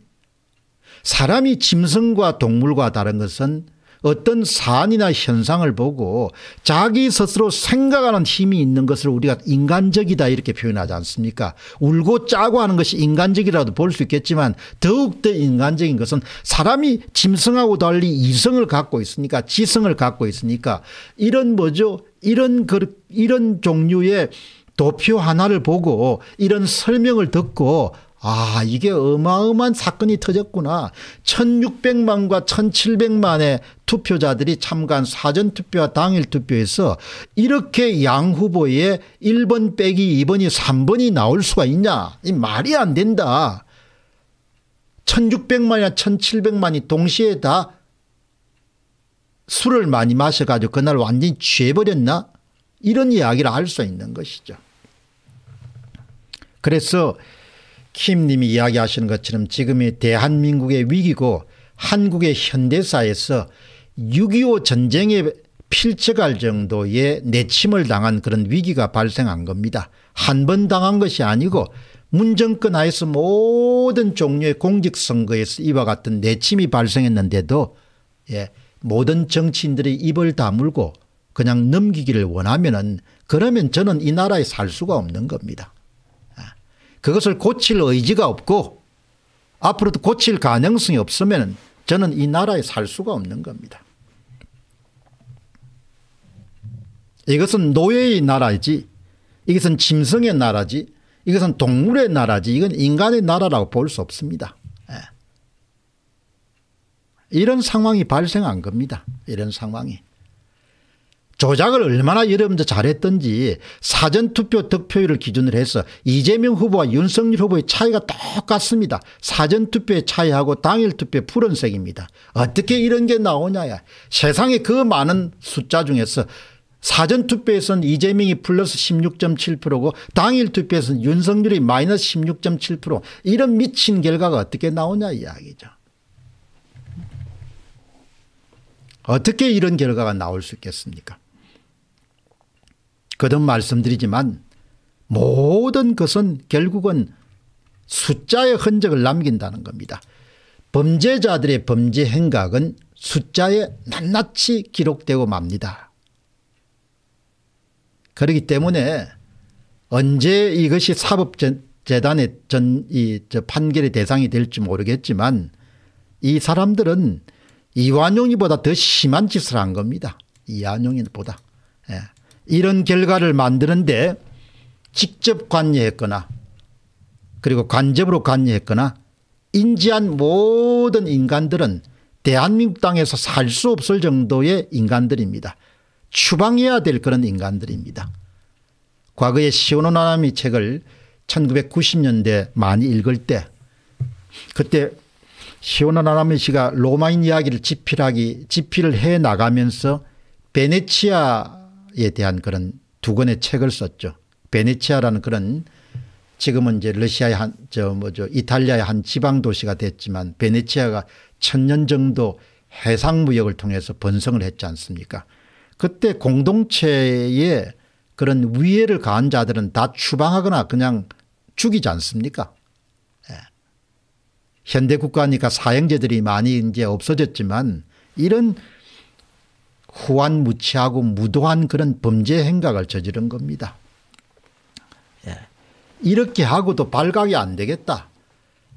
사람이 짐승과 동물과 다른 것은 어떤 사안이나 현상을 보고 자기 스스로 생각하는 힘이 있는 것을 우리가 인간적이다 이렇게 표현하지 않습니까 울고 짜고 하는 것이 인간적이라도 볼 수 있겠지만 더욱더 인간적인 것은 사람이 짐승하고 달리 이성을 갖고 있으니까 지성을 갖고 있으니까 이런 뭐죠 이런 그 이런 종류의 도표 하나를 보고 이런 설명을 듣고 아, 이게 어마어마한 사건이 터졌구나. 1600만과 1700만의 투표자들이 참가한 사전투표와 당일투표에서 이렇게 양 후보의 1번 빼기 2번이 3번이 나올 수가 있냐. 이 말이 안 된다. 1600만이나 1700만이 동시에 다 술을 많이 마셔가지고 그날 완전히 취해버렸나? 이런 이야기를 할 수 있는 것이죠. 그래서 김님이 이야기하시는 것처럼 지금이 대한민국의 위기고 한국의 현대사에서 6.25 전쟁에 필적할 정도의 내침을 당한 그런 위기가 발생한 겁니다. 한 번 당한 것이 아니고 문정권 하에서 모든 종류의 공직선거에서 이와 같은 내침이 발생했는데도 예, 모든 정치인들이 입을 다물고 그냥 넘기기를 원하면 은 그러면 저는 이 나라에 살 수가 없는 겁니다. 그것을 고칠 의지가 없고 앞으로도 고칠 가능성이 없으면 저는 이 나라에 살 수가 없는 겁니다. 이것은 노예의 나라지 이것은 짐승의 나라지 이것은 동물의 나라지 이건 인간의 나라라고 볼 수 없습니다. 예. 이런 상황이 발생한 겁니다. 이런 상황이. 조작을 얼마나 여러분들 잘했던지 사전투표 득표율을 기준으로 해서 이재명 후보와 윤석열 후보의 차이가 똑같습니다. 사전투표의 차이하고 당일투표의 푸른색입니다. 어떻게 이런 게 나오냐야. 세상에 그 많은 숫자 중에서 사전투표에서는 이재명이 플러스 16.7%고 당일투표에서는 윤석열이 마이너스 16.7% 이런 미친 결과가 어떻게 나오냐 이야기죠. 어떻게 이런 결과가 나올 수 있겠습니까? 거듭 말씀드리지만 모든 것은 결국은 숫자의 흔적을 남긴다는 겁니다. 범죄자들의 범죄 행각은 숫자에 낱낱이 기록되고 맙니다. 그렇기 때문에 언제 이것이 사법재단의 전, 이, 판결의 대상이 될지 모르겠지만 이 사람들은 이완용이보다 더 심한 짓을 한 겁니다. 이완용이보다. 예. 이런 결과를 만드는데 직접 관여했거나 그리고 간접으로 관여했거나 인지한 모든 인간들은 대한민국 땅에서 살 수 없을 정도의 인간들입니다. 추방해야 될 그런 인간들입니다. 과거에 시오노 나나미 책을 1990년대 많이 읽을 때 그때 시오노 나나미 씨가 로마인 이야기를 집필하기 집필을 해 나가면서 베네치아 러시아에 대한 그런 두 권의 책을 썼죠. 베네치아라는 그런 지금은 이제 러시아의 한 저 뭐죠 이탈리아의 한 지방 도시가 됐지만 베네치아가 천년 정도 해상 무역을 통해서 번성을 했지 않습니까? 그때 공동체의 그런 위해를 가한 자들은 다 추방하거나 그냥 죽이지 않습니까? 예. 현대 국가니까 사형제들이 많이 이제 없어졌지만 이런 후한무치하고 무도한 그런 범죄 행각을 저지른 겁니다. 예. 이렇게 하고도 발각이 안 되겠다.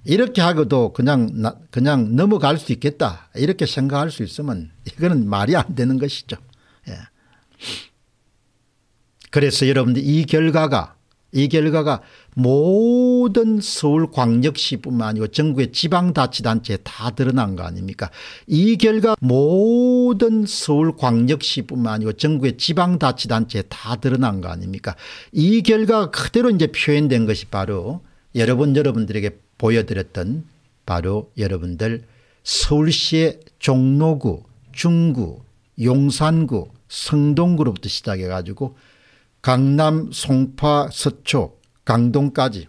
이렇게 하고도 그냥 나, 그냥 넘어갈 수 있겠다. 이렇게 생각할 수 있으면 이거는 말이 안 되는 것이죠. 예. 그래서 여러분들 이 결과가 이 결과가 모든 서울광역시뿐만 아니고 전국의 지방자치단체에 다 드러난 거 아닙니까 이 결과 모든 서울광역시뿐만 아니고 전국의 지방자치단체에 다 드러난 거 아닙니까 이 결과가 그대로 이제 표현된 것이 바로 여러분 여러분들에게 보여드렸던 바로 여러분들 서울시의 종로구 중구 용산구 성동구로부터 시작해 가지고 강남, 송파, 서초, 강동까지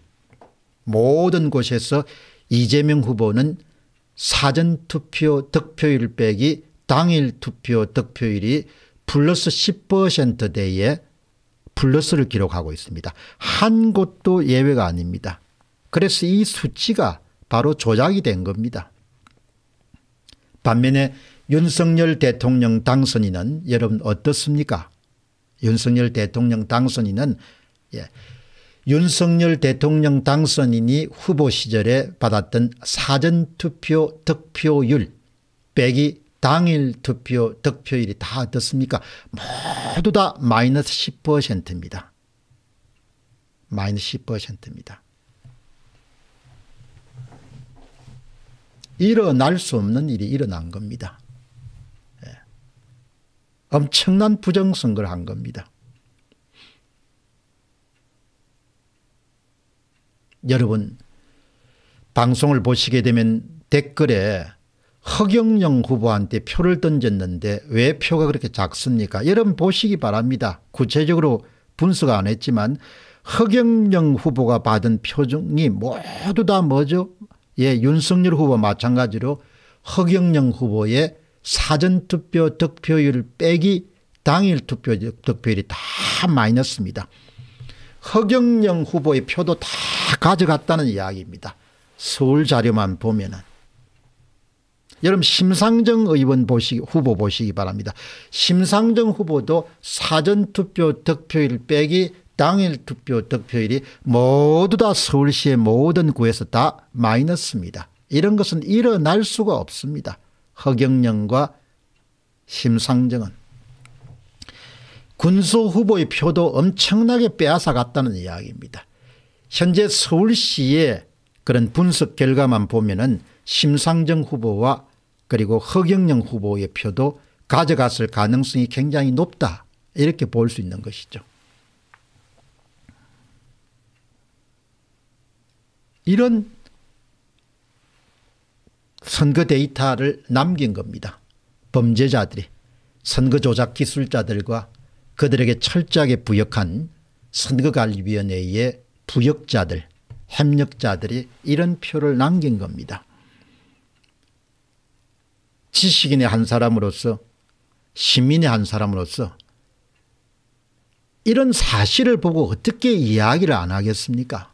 모든 곳에서 이재명 후보는 사전투표 득표율 빼기 당일 투표 득표율이 플러스 10%대에 플러스를 기록하고 있습니다. 한 곳도 예외가 아닙니다. 그래서 이 수치가 바로 조작이 된 겁니다. 반면에 윤석열 대통령 당선인은 여러분 어떻습니까? 윤석열 대통령 당선인은 예, 윤석열 대통령 당선인이 후보 시절에 받았던 사전투표 득표율 빼기 당일 투표 득표율이 다 어떻습니까? 모두 다 마이너스 10%입니다. 마이너스 10%입니다. 일어날 수 없는 일이 일어난 겁니다. 엄청난 부정선거를 한 겁니다. 여러분 방송을 보시게 되면 댓글에 허경영 후보한테 표를 던졌는데 왜 표가 그렇게 작습니까? 여러분 보시기 바랍니다. 구체적으로 분석 안 했지만 허경영 후보가 받은 표정이 모두 다 뭐죠? 예, 윤석열 후보 마찬가지로 허경영 후보의 사전투표 득표율 빼기 당일 투표 득표율이 다 마이너스입니다. 허경영 후보의 표도 다 가져갔다는 이야기입니다. 서울 자료만 보면은. 여러분 심상정 의원 보시기 후보 보시기 바랍니다. 심상정 후보도 사전투표 득표율 빼기 당일 투표 득표율이 모두 다 서울시의 모든 구에서 다 마이너스입니다. 이런 것은 일어날 수가 없습니다. 허경영과 심상정은 군수 후보의 표도 엄청나게 빼앗아갔다는 이야기입니다. 현재 서울시의 그런 분석 결과만 보면은 심상정 후보와 그리고 허경영 후보의 표도 가져갔을 가능성이 굉장히 높다 이렇게 볼 수 있는 것이죠. 이런 선거 데이터를 남긴 겁니다. 범죄자들이 선거 조작 기술자들과 그들에게 철저하게 부역한 선거관리위원회의 부역자들 협력자들이 이런 표를 남긴 겁니다. 지식인의 한 사람으로서 시민의 한 사람으로서 이런 사실을 보고 어떻게 이야기를 안 하겠습니까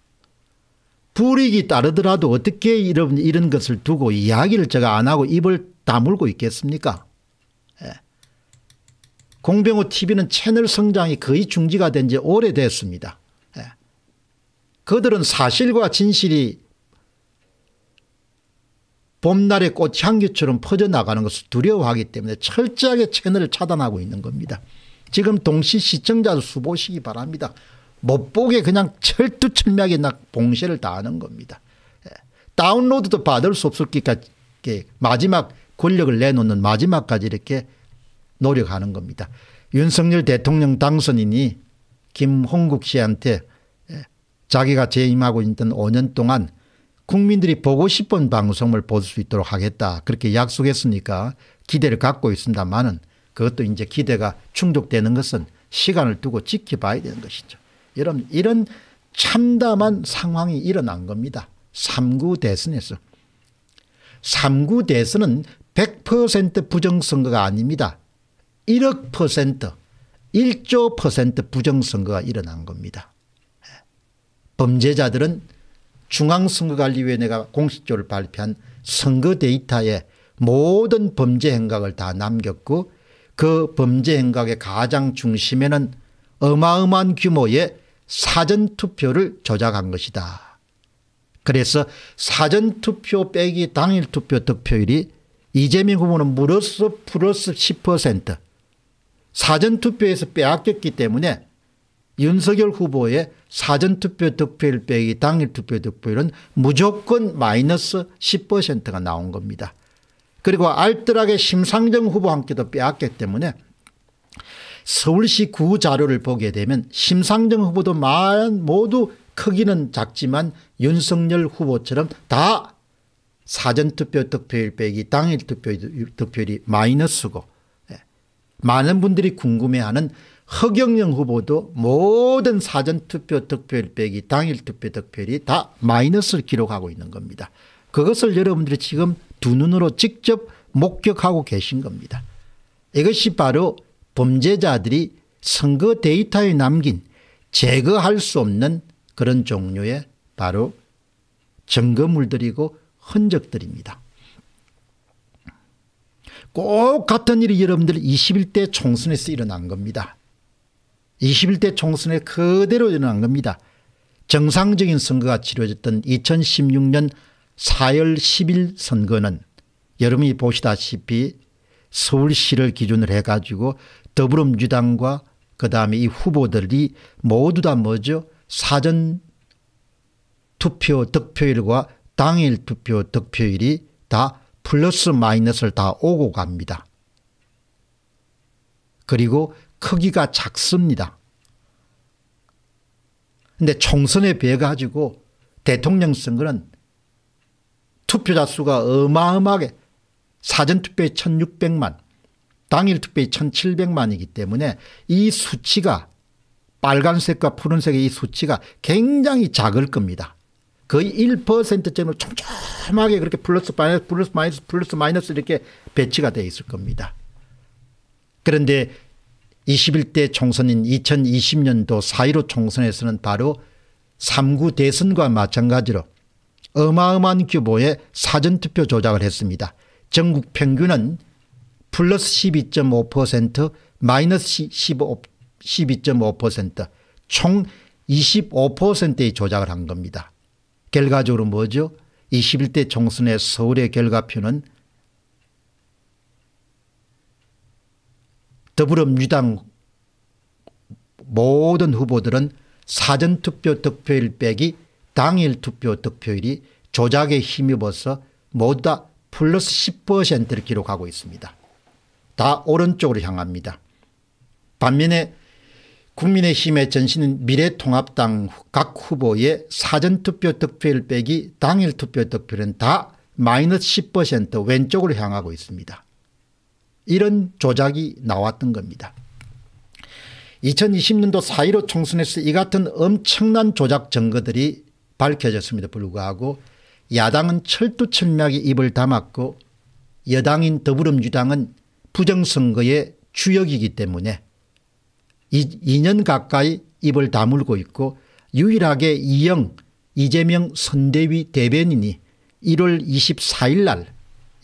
불이익이 따르더라도 어떻게 이런, 이런 것을 두고 이야기를 제가 안 하고 입을 다물고 있겠습니까? 예. 공병호 TV는 채널 성장이 거의 중지가 된 지 오래됐습니다. 예. 그들은 사실과 진실이 봄날의 꽃향기처럼 퍼져나가는 것을 두려워하기 때문에 철저하게 채널을 차단하고 있는 겁니다. 지금 동시 시청자 수 보시기 바랍니다. 못 보게 그냥 철두철미하게 나 봉쇄를 다하는 겁니다. 예. 다운로드도 받을 수 없을 때까지 마지막 권력을 내놓는 마지막까지 이렇게 노력하는 겁니다. 윤석열 대통령 당선인이 김홍국 씨한테 예, 자기가 재임하고 있던 5년 동안 국민들이 보고 싶은 방송을 볼 수 있도록 하겠다 그렇게 약속했으니까 기대를 갖고 있습니다만은 그것도 이제 기대가 충족되는 것은 시간을 두고 지켜봐야 되는 것이죠. 여러분 이런 참담한 상황이 일어난 겁니다. 3구 대선에서. 3구 대선은 100% 부정선거가 아닙니다. 1억 퍼센트, 1조 퍼센트 부정선거가 일어난 겁니다. 범죄자들은 중앙선거관리위원회가 공식적으로 발표한 선거 데이터에 모든 범죄 행각을 다 남겼고 그 범죄 행각의 가장 중심에는 어마어마한 규모의 사전투표를 조작한 것이다. 그래서 사전투표 빼기 당일투표 득표율이 이재명 후보는 무너스 플러스 10% 사전투표에서 빼앗겼기 때문에 윤석열 후보의 사전투표 득표율 빼기 당일투표 득표율은 무조건 마이너스 10%가 나온 겁니다. 그리고 알뜰하게 심상정 후보한테도 빼앗기 때문에 서울시 구 자료를 보게 되면 심상정 후보도 만 모두 크기는 작지만 윤석열 후보처럼 다 사전투표 득표율 빼기 당일 투표, 득표율이 마이너스고 예. 많은 분들이 궁금해하는 허경영 후보도 모든 사전투표 득표율 빼기 당일 투표 득표율이 다 마이너스를 기록하고 있는 겁니다. 그것을 여러분들이 지금 두 눈으로 직접 목격하고 계신 겁니다. 이것이 바로 범죄자들이 선거 데이터에 남긴 제거할 수 없는 그런 종류의 바로 증거물들이고 흔적들입니다. 꼭 같은 일이 여러분들 21대 총선에서 일어난 겁니다. 21대 총선에 그대로 일어난 겁니다. 정상적인 선거가 치러졌던 2016년 4월 10일 선거는 여러분이 보시다시피 서울시를 기준으로 해가지고 더불어민주당과 그다음에 이 후보들이 모두 다 뭐죠 사전 투표 득표율과 당일 투표 득표율이 다 플러스 마이너스를 다 오고 갑니다. 그리고 크기가 작습니다. 근데 총선에 비해 가지고 대통령 선거는 투표자 수가 어마어마하게 사전투표에 1600만 당일투표에 1700만이기 때문에 이 수치가 빨간색과 푸른색의 이 수치가 굉장히 작을 겁니다. 거의 1%점을 촘촘하게 그렇게 플러스 마이너스 플러스 마이너스 플러스 마이너스 이렇게 배치가 되어 있을 겁니다. 그런데 21대 총선인 2020년도 4.15 총선에서는 바로 3구 대선과 마찬가지로 어마어마한 규모의 사전투표 조작을 했습니다. 전국 평균은 플러스 12.5% 마이너스 12.5%총 25%의 조작을 한 겁니다. 결과적으로 뭐죠? 21대 총선의 서울의 결과표는 더불어민주당 모든 후보들은 사전투표 득표일 빼기 당일 투표 득표율이 조작에 힘입어서 모두 다 플러스 10%를 기록하고 있습니다. 다 오른쪽으로 향합니다. 반면에 국민의힘의 전신 미래통합당 각 후보의 사전투표 득표율 빼기 당일 투표 득표율은 다 마이너스 10% 왼쪽으로 향하고 있습니다. 이런 조작이 나왔던 겁니다. 2020년도 4.15 총선에서 이 같은 엄청난 조작 증거들이 밝혀졌음에도 불구하고 야당은 철두철미하게 입을 담았고 여당인 더불어민주당은 부정선거의 주역이기 때문에 2년 가까이 입을 다물고 있고 유일하게 이영 이재명 선대위 대변인이 1월 24일 날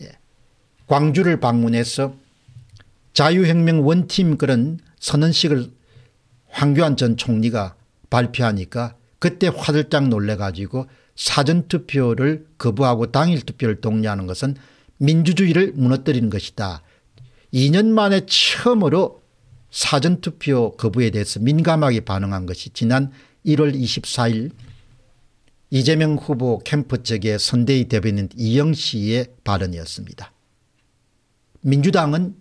예, 광주를 방문해서 자유혁명 원팀 그런 선언식을 황교안 전 총리가 발표하니까 그때 화들짝 놀래가지고 사전투표를 거부하고 당일투표를 독려하는 것은 민주주의를 무너뜨리는 것이다. 2년 만에 처음으로 사전투표 거부에 대해서 민감하게 반응한 것이 지난 1월 24일 이재명 후보 캠프 측의 선대위 대변인 이영 씨의 발언이었습니다. 민주당은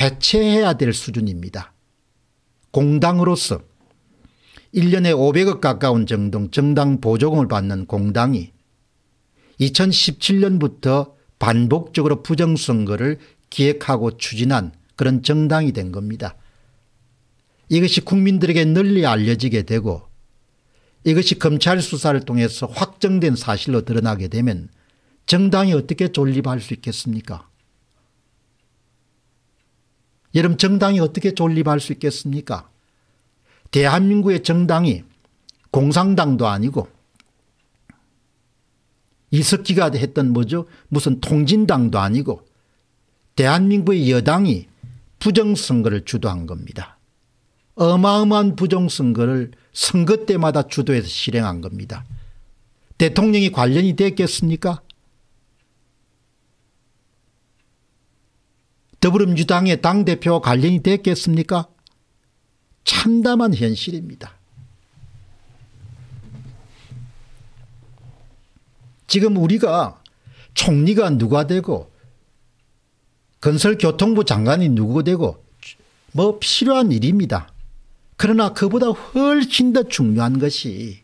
해체해야 될 수준입니다. 공당으로서 1년에 500억 가까운 정등 정당 보조금을 받는 공당이 2017년부터 반복적으로 부정선거를 기획하고 추진한 그런 정당이 된 겁니다. 이것이 국민들에게 널리 알려지게 되고 이것이 검찰 수사를 통해서 확정된 사실로 드러나게 되면 정당이 어떻게 존립할 수 있겠습니까? 여러분 정당이 어떻게 존립할 수 있겠습니까? 대한민국의 정당이 공산당도 아니고 이석기가 했던 뭐죠 무슨 통진당도 아니고 대한민국의 여당이 부정선거를 주도한 겁니다. 어마어마한 부정선거를 선거 때마다 주도해서 실행한 겁니다. 대통령이 관련이 됐겠습니까 더불어민주당의 당대표와 관련이 됐겠습니까 참담한 현실입니다. 지금 우리가 총리가 누가 되고 건설교통부 장관이 누구 되고 뭐 필요한 일입니다. 그러나 그보다 훨씬 더 중요한 것이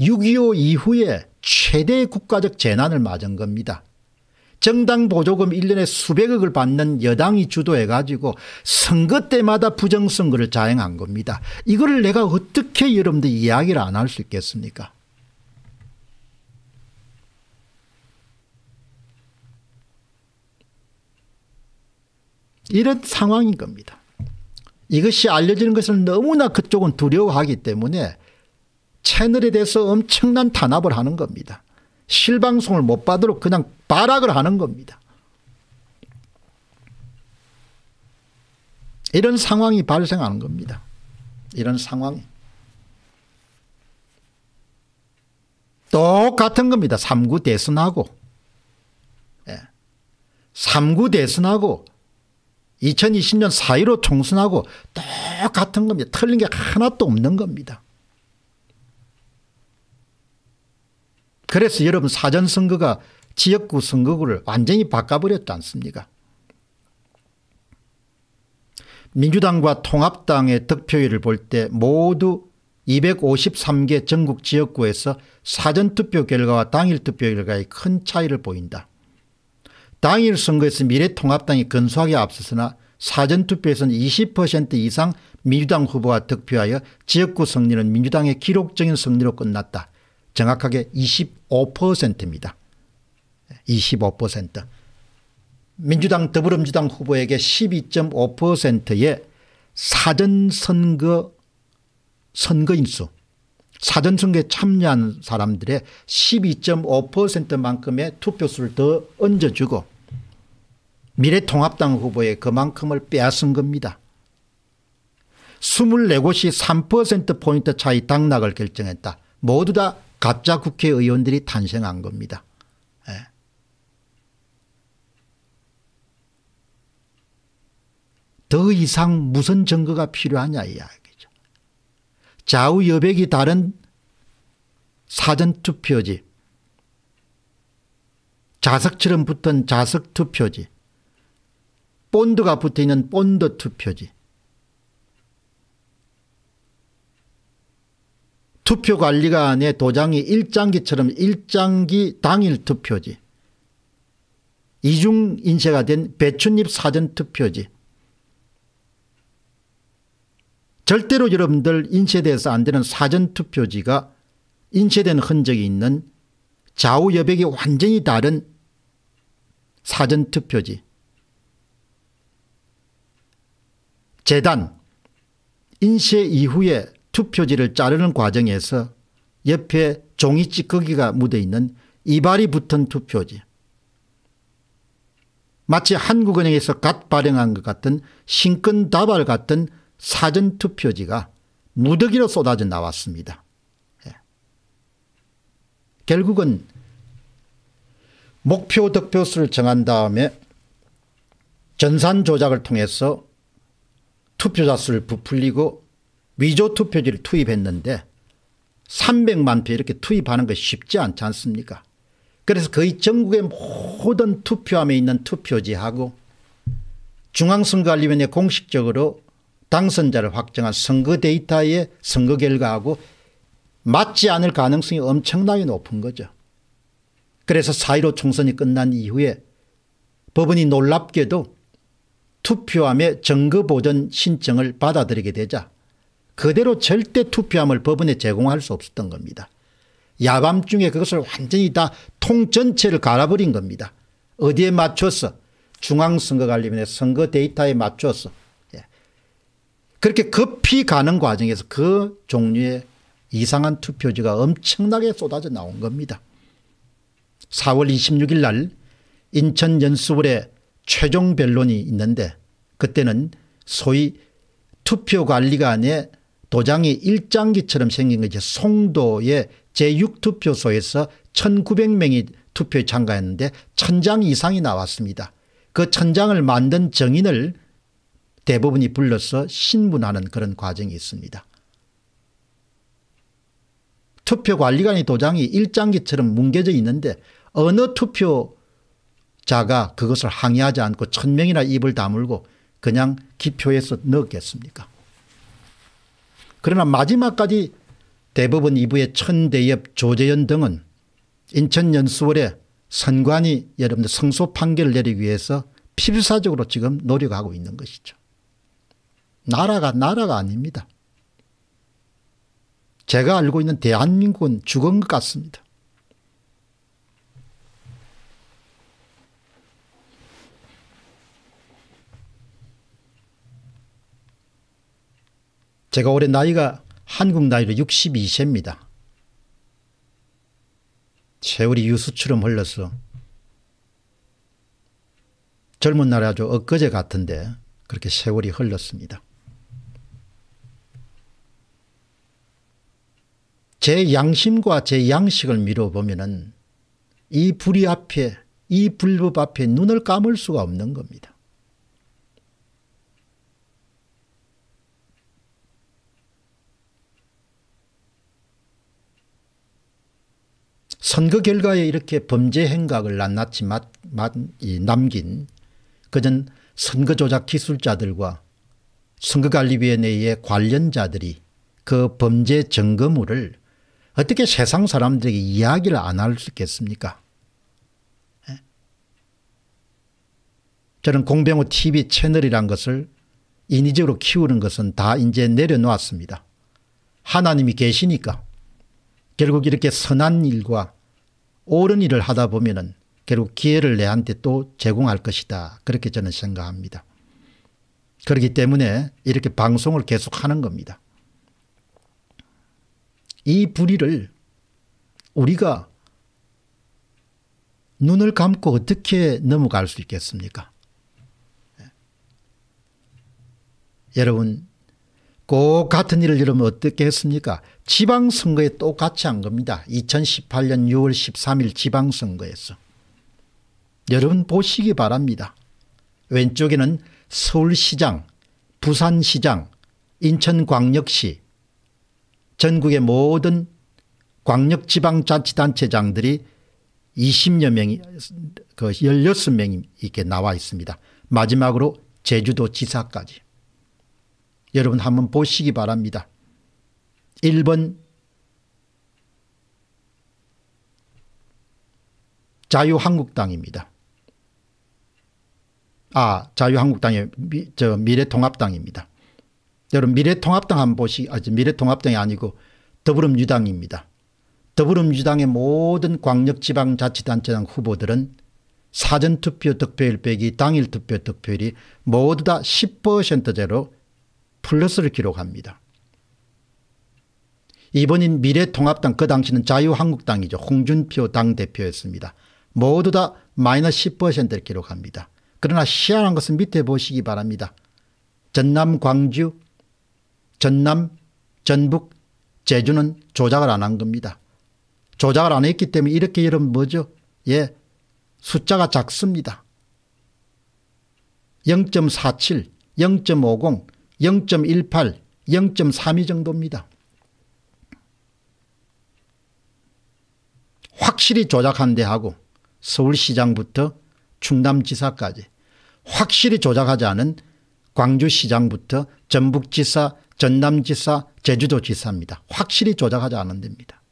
6.25 이후에 최대의 국가적 재난을 맞은 겁니다. 정당 보조금 1년에 수백억을 받는 여당이 주도해 가지고 선거 때마다 부정선거를 자행한 겁니다. 이거를 내가 어떻게 여러분들 이야기를 안 할 수 있겠습니까 이런 상황인 겁니다. 이것이 알려지는 것을 너무나 그쪽은 두려워하기 때문에 채널에 대해서 엄청난 탄압을 하는 겁니다. 실방송을 못 받도록 그냥 발악을 하는 겁니다. 이런 상황이 발생하는 겁니다. 이런 상황이. 똑같은 겁니다. 3구 대선하고 예. 3구 대선하고 2020년 4.15 총선하고 똑같은 겁니다. 틀린 게 하나도 없는 겁니다. 그래서 여러분 사전선거가 지역구 선거구를 완전히 바꿔버렸지 않습니까 민주당과 통합당의 득표율을 볼 때 모두 253개 전국 지역구에서 사전투표 결과와 당일투표 결과의 큰 차이를 보인다. 당일 선거에서 미래통합당이 근소하게 앞서서나 사전투표에서는 20% 이상 민주당 후보가 득표하여 지역구 승리는 민주당의 기록적인 승리로 끝났다. 정확하게 25%입니다. 25%. 민주당 더불어민주당 후보에게 12.5%의 사전선거 선거인수 사전선거에 참여한 사람들의 12.5%만큼의 투표수를 더 얹어주고 미래통합당 후보에 그만큼을 빼앗은 겁니다. 24곳이 3%포인트 차이 당락을 결정했다. 모두 다 가짜 국회의원들이 탄생한 겁니다. 예. 더 이상 무슨 증거가 필요하냐 이야기죠. 좌우 여백이 다른 사전투표지 자석처럼 붙은 자석투표지 본드가 붙어있는 본드 투표지 투표관리관의 도장이 일장기처럼 일장기 당일 투표지. 이중 인쇄가 된 배춧잎 사전 투표지. 절대로 여러분들 인쇄돼서 안 되는 사전 투표지가 인쇄된 흔적이 있는 좌우 여백이 완전히 다른 사전 투표지. 재단 인쇄 이후에 투표지를 자르는 과정에서 옆에 종이 찌꺼기가 묻어 있는 이발이 붙은 투표지. 마치 한국은행에서 갓 발행한 것 같은 신권다발 같은 사전투표지가 무더기로 쏟아져 나왔습니다. 예. 결국은 목표 득표수를 정한 다음에 전산 조작을 통해서 투표자 수를 부풀리고 위조 투표지를 투입했는데 300만 표 이렇게 투입하는 것이 쉽지 않지 않습니까 그래서 거의 전국의 모든 투표함에 있는 투표지하고 중앙선거관리위원회 공식적으로 당선자를 확정한 선거 데이터의 선거 결과하고 맞지 않을 가능성이 엄청나게 높은 거죠. 그래서 4.15 총선이 끝난 이후에 법원이 놀랍게도 투표함의 정거보전 신청을 받아들이게 되자 그대로 절대 투표함을 법원에 제공할 수 없었던 겁니다. 야밤중에 그것을 완전히 다 통 전체를 갈아버린 겁니다. 어디에 맞춰서 중앙선거관리위원회 선거 데이터에 맞춰서 예. 그렇게 급히 가는 과정에서 그 종류의 이상한 투표지가 엄청나게 쏟아져 나온 겁니다. 4월 26일 날 인천 연수원의 최종 변론이 있는데 그때는 소위 투표관리관의 도장이 일장기처럼 생긴 것이 송도의 제6투표소에서 1900명이 투표에 참가했는데 천장 이상이 나왔습니다. 그 천장을 만든 정인을 대부분이 불러서 신문하는 그런 과정이 있습니다. 투표관리관의 도장이 일장기처럼 뭉개져 있는데 어느 투표자가 그것을 항의하지 않고 천명이나 입을 다물고 그냥 기표에서 넣겠습니까 그러나 마지막까지 대법원 2부의 천대엽 조재현 등은 인천연수월에 선관위 여러분들 성소 판결을 내리기 위해서 필사적으로 지금 노력하고 있는 것이죠. 나라가 나라가 아닙니다. 제가 알고 있는 대한민국은 죽은 것 같습니다. 제가 올해 나이가 한국 나이로 62세입니다. 세월이 유수처럼 흘러서 젊은 날 아주 엊그제 같은데 그렇게 세월이 흘렀습니다. 제 양심과 제 양식을 미뤄보면 은이 불의 앞에 이 불법 앞에 눈을 감을 수가 없는 겁니다. 선거 결과에 이렇게 범죄 행각을 낱낱이 m a 남긴 그전 선거 조작 기술자들과 선거관리위원회의 관련자들이 그 범죄 증거물을 어떻게 세상 사람들에게 이야기를 안 할 수 있겠습니까? 예? 저는 공병호 TV 채널이란 것을 인위적으로 키우는 것은 다 이제 내려놓았습니다. 하나님이 계시니까 결국 이렇게 선한 일과 옳은 일을 하다 보면은 결국 기회를 내한테 또 제공할 것이다. 그렇게 저는 생각합니다. 그렇기 때문에 이렇게 방송을 계속하는 겁니다. 이 불의를 우리가 눈을 감고 어떻게 넘어갈 수 있겠습니까? 예. 여러분 꼭 같은 일을 이러면 어떻게 했습니까? 지방선거에 똑같이 한 겁니다. 2018년 6월 13일 지방선거에서. 여러분 보시기 바랍니다. 왼쪽에는 서울시장, 부산시장, 인천광역시, 전국의 모든 광역지방자치단체장들이 20여 명이 그 16명이 이렇게 나와 있습니다. 마지막으로 제주도 지사까지. 여러분 한번 보시기 바랍니다. 1번 자유한국당입니다. 아, 자유한국당의 미, 저 미래통합당입니다. 여러분 미래통합당 한번 보시, 아, 미래통합당이 아니고 더불어민주당입니다. 더불어민주당의 모든 광역지방자치단체장 후보들은 사전투표 득표율 빼기 당일 투표 득표율이 모두 다 10%제로 플러스를 기록합니다. 2번인 미래통합당 그 당시는 자유한국당이죠. 홍준표 당대표였습니다. 모두 다 마이너스 10%를 기록합니다. 그러나 희한한 것은 밑에 보시기 바랍니다. 전남 광주 전남 전북 제주는 조작을 안 한 겁니다. 조작을 안 했기 때문에 이렇게 이름 뭐죠? 예 숫자가 작습니다. 0.47 0.50 0.18, 0.32 정도입니다. 확실히 조작한 데하고 서울시장부터 충남지사까지 확실히 조작하지 않은 광주시장부터 전북지사, 전남지사, 제주도지사입니다. 확실히 조작하지 않은 데입니다.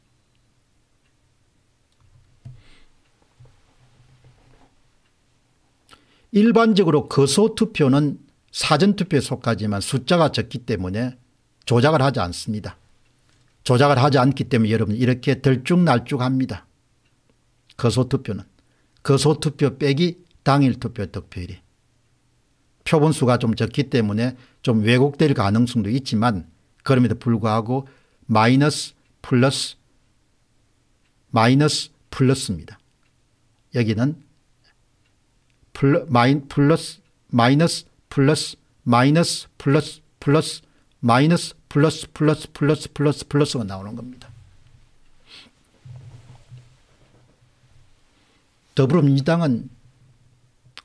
일반적으로 거소투표는 사전투표에 속하지만 숫자가 적기 때문에 조작을 하지 않습니다. 조작을 하지 않기 때문에 여러분 이렇게 들쭉날쭉합니다. 거소투표는. 거소투표 빼기 당일투표 득표율이. 표본수가 좀 적기 때문에 좀 왜곡될 가능성도 있지만 그럼에도 불구하고 마이너스 플러스 마이너스 플러스입니다. 여기는 플러, 마이, 플러스 마이너스 플러스 마이너스 플러스 플러스 마이너스 플러스 플러스 플러스 플러스 플러스가 나오는 겁니다. 더불어민주당은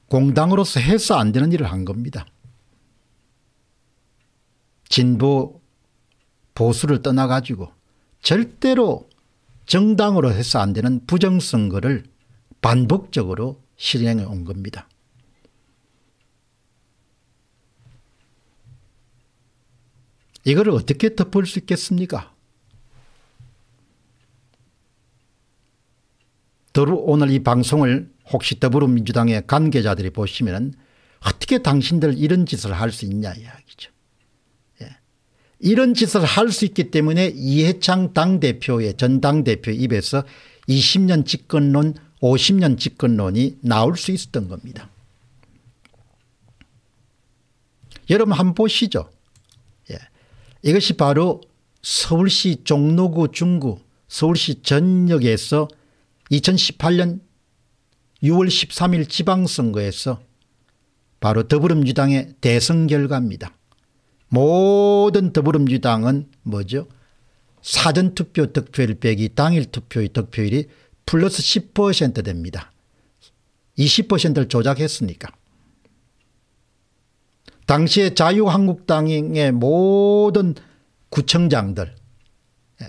공당으로서 해서 안 되는 일을 한 겁니다. 진보 보수를 떠나가지고 절대로 정당으로 해서 안 되는 부정선거를 반복적으로 실행해 온 겁니다. 이거를 어떻게 덮을 수 있겠습니까? 오늘 이 방송을 혹시 더불어민주당의 관계자들이 보시면 어떻게 당신들 이런 짓을 할 수 있냐 이야기죠. 예. 이런 짓을 할 수 있기 때문에 이해창 당대표의 전당대표 입에서 20년 집권론 50년 집권론이 나올 수 있었던 겁니다. 여러분 한번 보시죠. 이것이 바로 서울시 종로구 중구 서울시 전역에서 2018년 6월 13일 지방선거에서 바로 더불어민주당의 대선 결과입니다. 모든 더불어민주당은 뭐죠? 사전투표 득표율 빼기 당일 투표의 득표율이 플러스 10% 됩니다. 20%를 조작했으니까. 당시에 자유한국당의 모든 구청장들 예,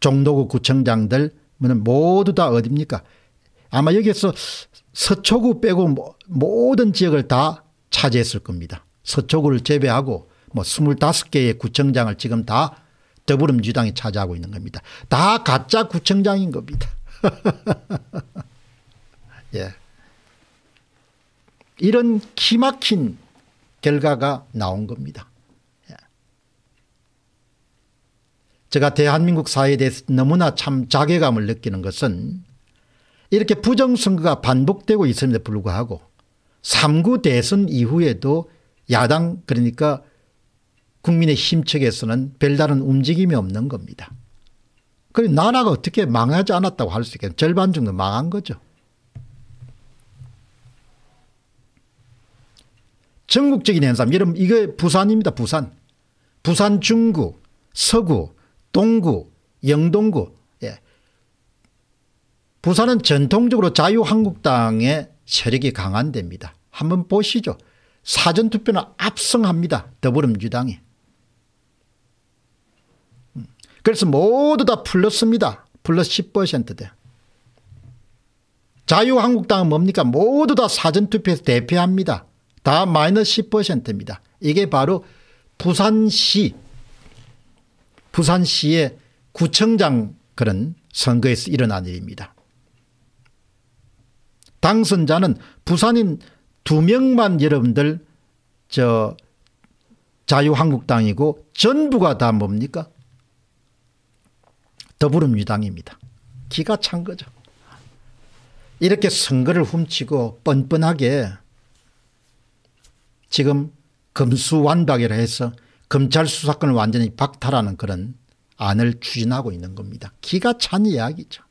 종로구 구청장들 뭐, 모두 다 어딥니까 아마 여기에서 서초구 빼고 모든 지역을 다 차지했을 겁니다. 서초구를 제외하고 뭐 25개의 구청장을 지금 다 더불어민주당이 차지하고 있는 겁니다. 다 가짜 구청장인 겁니다. 예. 이런 기막힌 결과가 나온 겁니다. 예. 제가 대한민국 사회에 대해서 너무나 참 자괴감을 느끼는 것은 이렇게 부정선거가 반복되고 있음에도 불구하고 3구 대선 이후에도 야당 그러니까 국민의힘 측에서는 별다른 움직임이 없는 겁니다. 그리고 나라가 어떻게 망하지 않았다고 할 수있겠어 절반 정도 망한 거죠. 전국적인 현상 여러분 이게 부산입니다. 부산. 부산 중구 서구 동구 영동구 예. 부산은 전통적으로 자유한국당의 세력이 강한 데입니다. 한번 보시죠. 사전투표는 압승합니다. 더불어민주당이. 음. 그래서 모두 다 플러스입니다. 플러스 10%대. 자유한국당은 뭡니까? 모두 다 사전투표에서 대표합니다. 다 마이너스 10%입니다. 이게 바로 부산시 부산시의 구청장 그런 선거에서 일어난 일입니다. 당선자는 부산인 두 명만 여러분들 저 자유한국당이고 전부가 다 뭡니까? 더불어민주당입니다. 기가 찬 거죠. 이렇게 선거를 훔치고 뻔뻔하게 지금 금수완박이라 해서 검찰 수사권을 완전히 박탈하는 그런 안을 추진하고 있는 겁니다. 기가 찬 이야기죠.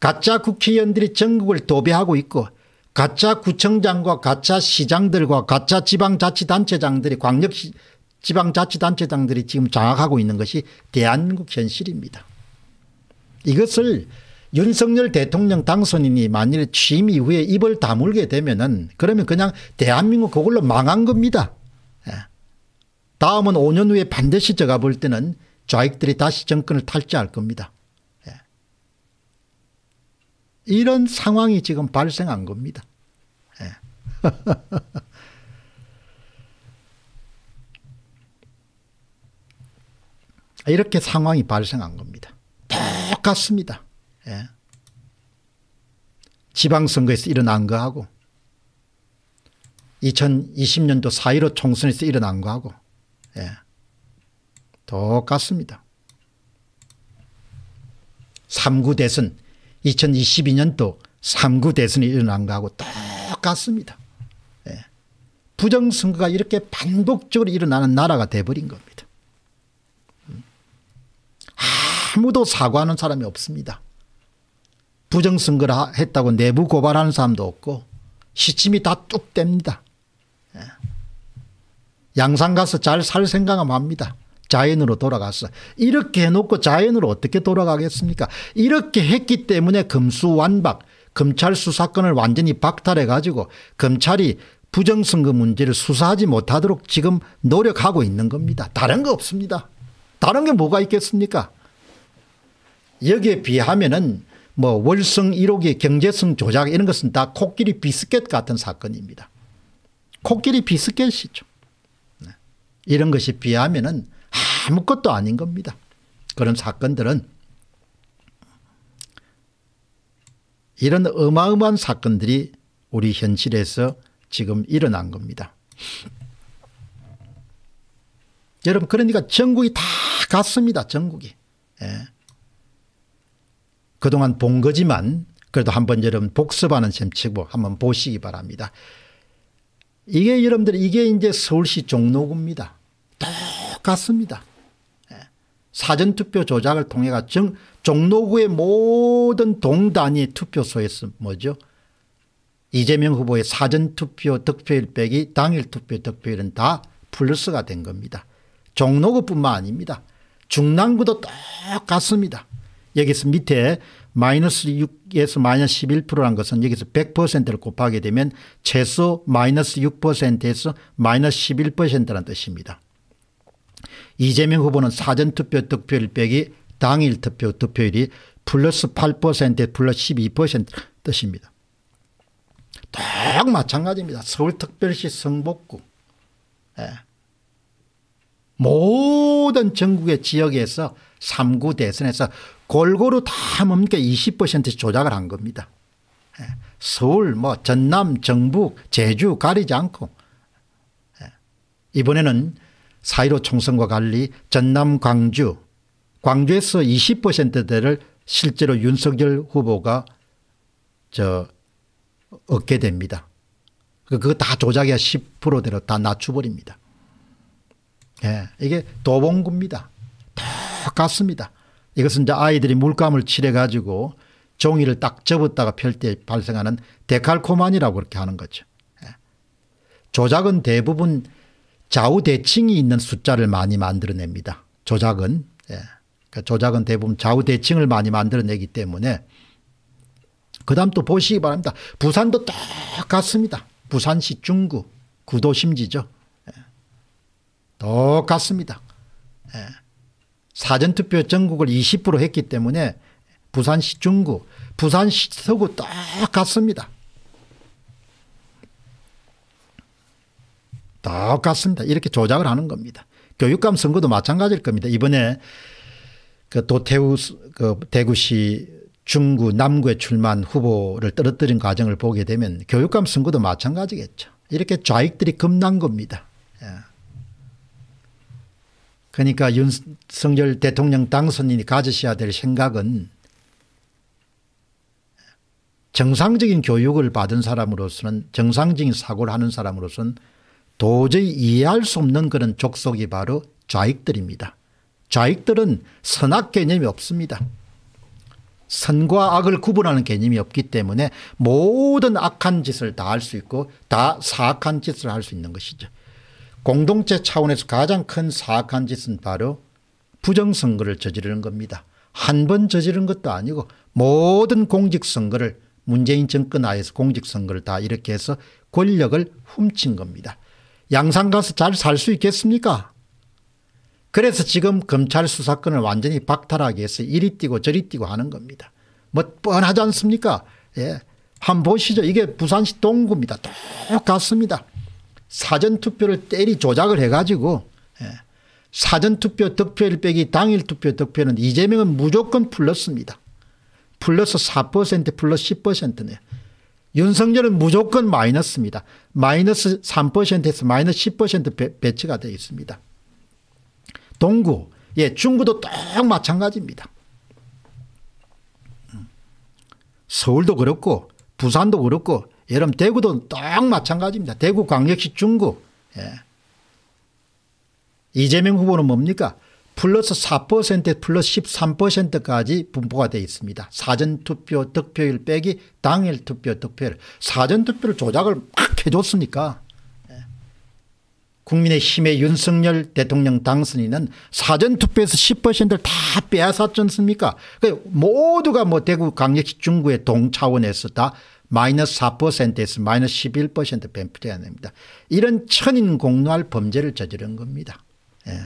가짜 국회의원들이 전국을 도배하고 있고 가짜 구청장과 가짜 시장들과 가짜 지방자치단체장들이 광역 지방자치단체장들이 지금 장악하고 있는 것이 대한민국 현실입니다. 이것을 윤석열 대통령 당선인이 만일 취임 이후에 입을 다물게 되면은 그러면 그냥 대한민국 그걸로 망한 겁니다. 예. 다음은 5년 후에 반드시 제가 볼 때는 좌익들이 다시 정권을 탈취할 겁니다. 예. 이런 상황이 지금 발생한 겁니다. 예. 이렇게 상황이 발생한 겁니다. 똑같습니다. 예. 지방선거에서 일어난 거하고 2020년도 4.15 총선에서 일어난 거하고 예. 똑같습니다. 3구 대선 2022년도 3구 대선이 일어난 거하고 똑같습니다. 예. 부정선거가 이렇게 반복적으로 일어나는 나라가 돼버린 겁니다. 음. 아무도 사과하는 사람이 없습니다. 부정선거를 했다고 내부 고발하는 사람도 없고 시침이 다뚝뗍니다 예. 양산 가서 잘 살 생각은 합니다. 자연으로 돌아갔어. 이렇게 해놓고 자연으로 어떻게 돌아가겠습니까? 이렇게 했기 때문에 금수완박 검찰 수사권을 완전히 박탈해 가지고 검찰이 부정선거 문제를 수사하지 못하도록 지금 노력하고 있는 겁니다. 다른 거 없습니다. 다른 게 뭐가 있겠습니까? 여기에 비하면은 뭐 월성 1호기 경제성 조작 이런 것은 다 코끼리 비스켓 같은 사건입니다. 코끼리 비스켓이죠. 네. 이런 것이 비하면은 아무것도 아닌 겁니다. 그런 사건들은 이런 어마어마한 사건들이 우리 현실에서 지금 일어난 겁니다. 여러분 그러니까 전국이 다 갔습니다. 전국이. 예. 그동안 본 거지만 그래도 한 번 여러분 복습하는 셈 치고 한번 보시기 바랍니다. 이게 여러분들 이게 이제 서울시 종로구입니다. 똑같습니다. 예. 사전투표 조작을 통해가 정, 종로구의 모든 동단위 투표소에서 뭐죠? 이재명 후보의 사전투표 득표일 빼기 당일 투표 득표일은 다 플러스가 된 겁니다. 종로구뿐만 아닙니다. 중랑구도 똑같습니다. 여기서 밑에 마이너스 6에서 마이너스 11%란 것은 여기서 100%를 곱하게 되면 최소 마이너스 6%에서 마이너스 11%라는 뜻입니다. 이재명 후보는 사전투표 득표율 빼기 당일 투표 득표율이 플러스 8%에 플러스 12% 뜻입니다. 똑 마찬가지입니다. 서울특별시 성북구 예. 모든 전국의 지역에서 3구 대선에서 골고루 다 뭡니까 20%씩 조작을 한 겁니다. 예. 서울 뭐 전남 정북 제주 가리지 않고 예. 이번에는 4.15 총선과 달리 전남 광주 광주에서 20%대를 실제로 윤석열 후보가 저 얻게 됩니다. 그, 그거 다 조작이야 10%대로 다 낮춰버립니다. 예, 이게 도봉구입니다. 똑같습니다. 이것은 이제 아이들이 물감을 칠해가지고 종이를 딱 접었다가 펼 때 발생하는 데칼코만이라고 그렇게 하는 거죠. 예. 조작은 대부분 좌우대칭이 있는 숫자를 많이 만들어냅니다. 조작은. 예. 그러니까 조작은 대부분 좌우대칭을 많이 만들어내기 때문에 그 다음 또 보시기 바랍니다. 부산도 똑같습니다. 부산시 중구 구도심지죠. 예. 똑같습니다. 사전투표 전국을 20% 했기 때문에 부산시 중구 부산시 서구 똑같습니다. 똑같습니다. 이렇게 조작을 하는 겁니다. 교육감 선거도 마찬가지일 겁니다. 이번에 그 도태우 그 대구시 중구 남구에 출마한 후보를 떨어뜨린 과정을 보게 되면 교육감 선거도 마찬가지겠죠. 이렇게 좌익들이 겁난 겁니다. 그러니까 윤석열 대통령 당선인이 가지셔야 될 생각은 정상적인 교육을 받은 사람으로서는 정상적인 사고를 하는 사람으로서는 도저히 이해할 수 없는 그런 족속이 바로 좌익들입니다. 좌익들은 선악 개념이 없습니다. 선과 악을 구분하는 개념이 없기 때문에 모든 악한 짓을 다 할 수 있고 다 사악한 짓을 할 수 있는 것이죠. 공동체 차원에서 가장 큰 사악한 짓은 바로 부정선거를 저지르는 겁니다. 한 번 저지른 것도 아니고 모든 공직선거를 문재인 정권 하에서 공직선거를 다 이렇게 해서 권력을 훔친 겁니다. 양산 가서 잘 살 수 있겠습니까? 그래서 지금 검찰 수사권을 완전히 박탈하게 해서 이리 뛰고 저리 뛰고 하는 겁니다. 뭐 뻔하지 않습니까? 예. 한 번 보시죠. 이게 부산시 동구입니다. 똑같습니다. 사전투표를 때리 조작을 해가지고 예. 사전투표 득표율 빼기 당일투표 득표는 이재명은 무조건 플러스입니다. 플러스 4% 플러스 10%네요. 윤석열은 무조건 마이너스입니다. 마이너스 3%에서 마이너스 10% 배치가 되어 있습니다. 동구, 예, 중구도 똑 마찬가지입니다. 음. 서울도 그렇고 부산도 그렇고 여러분 대구도 똑 마찬가지입니다. 대구 광역시 중구. 예. 이재명 후보는 뭡니까? 플러스 4% 플러스 13%까지 분포가 되어 있습니다. 사전투표 득표율 빼기 당일 투표 득표율. 사전투표를 조작을 막 해줬으니까 예. 국민의힘의 윤석열 대통령 당선인은 사전투표에서 10%를 다 빼앗았지 않습니까? 그러니까 모두가 뭐 대구 강력시 중구의 동차원에서 다 마이너스 4%에서 마이너스 11% 뱀프트가 됩니다. 이런 천인 공노할 범죄를 저지른 겁니다. 예.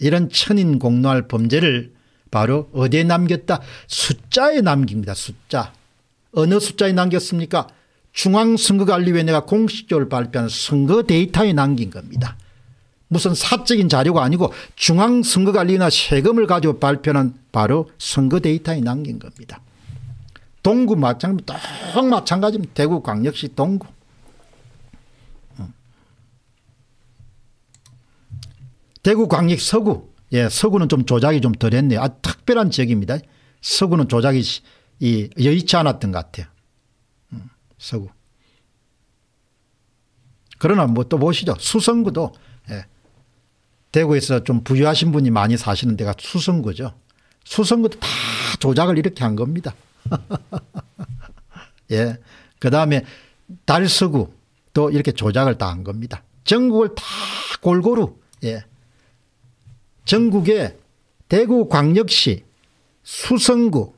이런 천인 공노할 범죄를 바로 어디에 남겼다? 숫자에 남깁니다. 숫자. 어느 숫자에 남겼습니까? 중앙선거관리위원회가 공식적으로 발표한 선거 데이터에 남긴 겁니다. 무슨 사적인 자료가 아니고 중앙선거관리나 세금을 가지고 발표한 바로 선거 데이터에 남긴 겁니다. 동구 마찬가지, 똑 마찬가지면 대구 광역시 동구. 어. 대구 광역 서구. 예, 서구는 좀 조작이 좀 덜했네요. 아, 특별한 지역입니다. 서구는 조작이 이, 여의치 않았던 것 같아요. 음, 서구. 그러나 뭐 또 보시죠. 수성구도 예, 대구에서 좀 부유하신 분이 많이 사시는 데가 수성구죠. 수성구도 다 조작을 이렇게 한 겁니다. 예. 그 다음에 달서구 또 이렇게 조작을 다 한 겁니다. 전국을 다 골고루, 예. 전국에 대구 광역시, 수성구,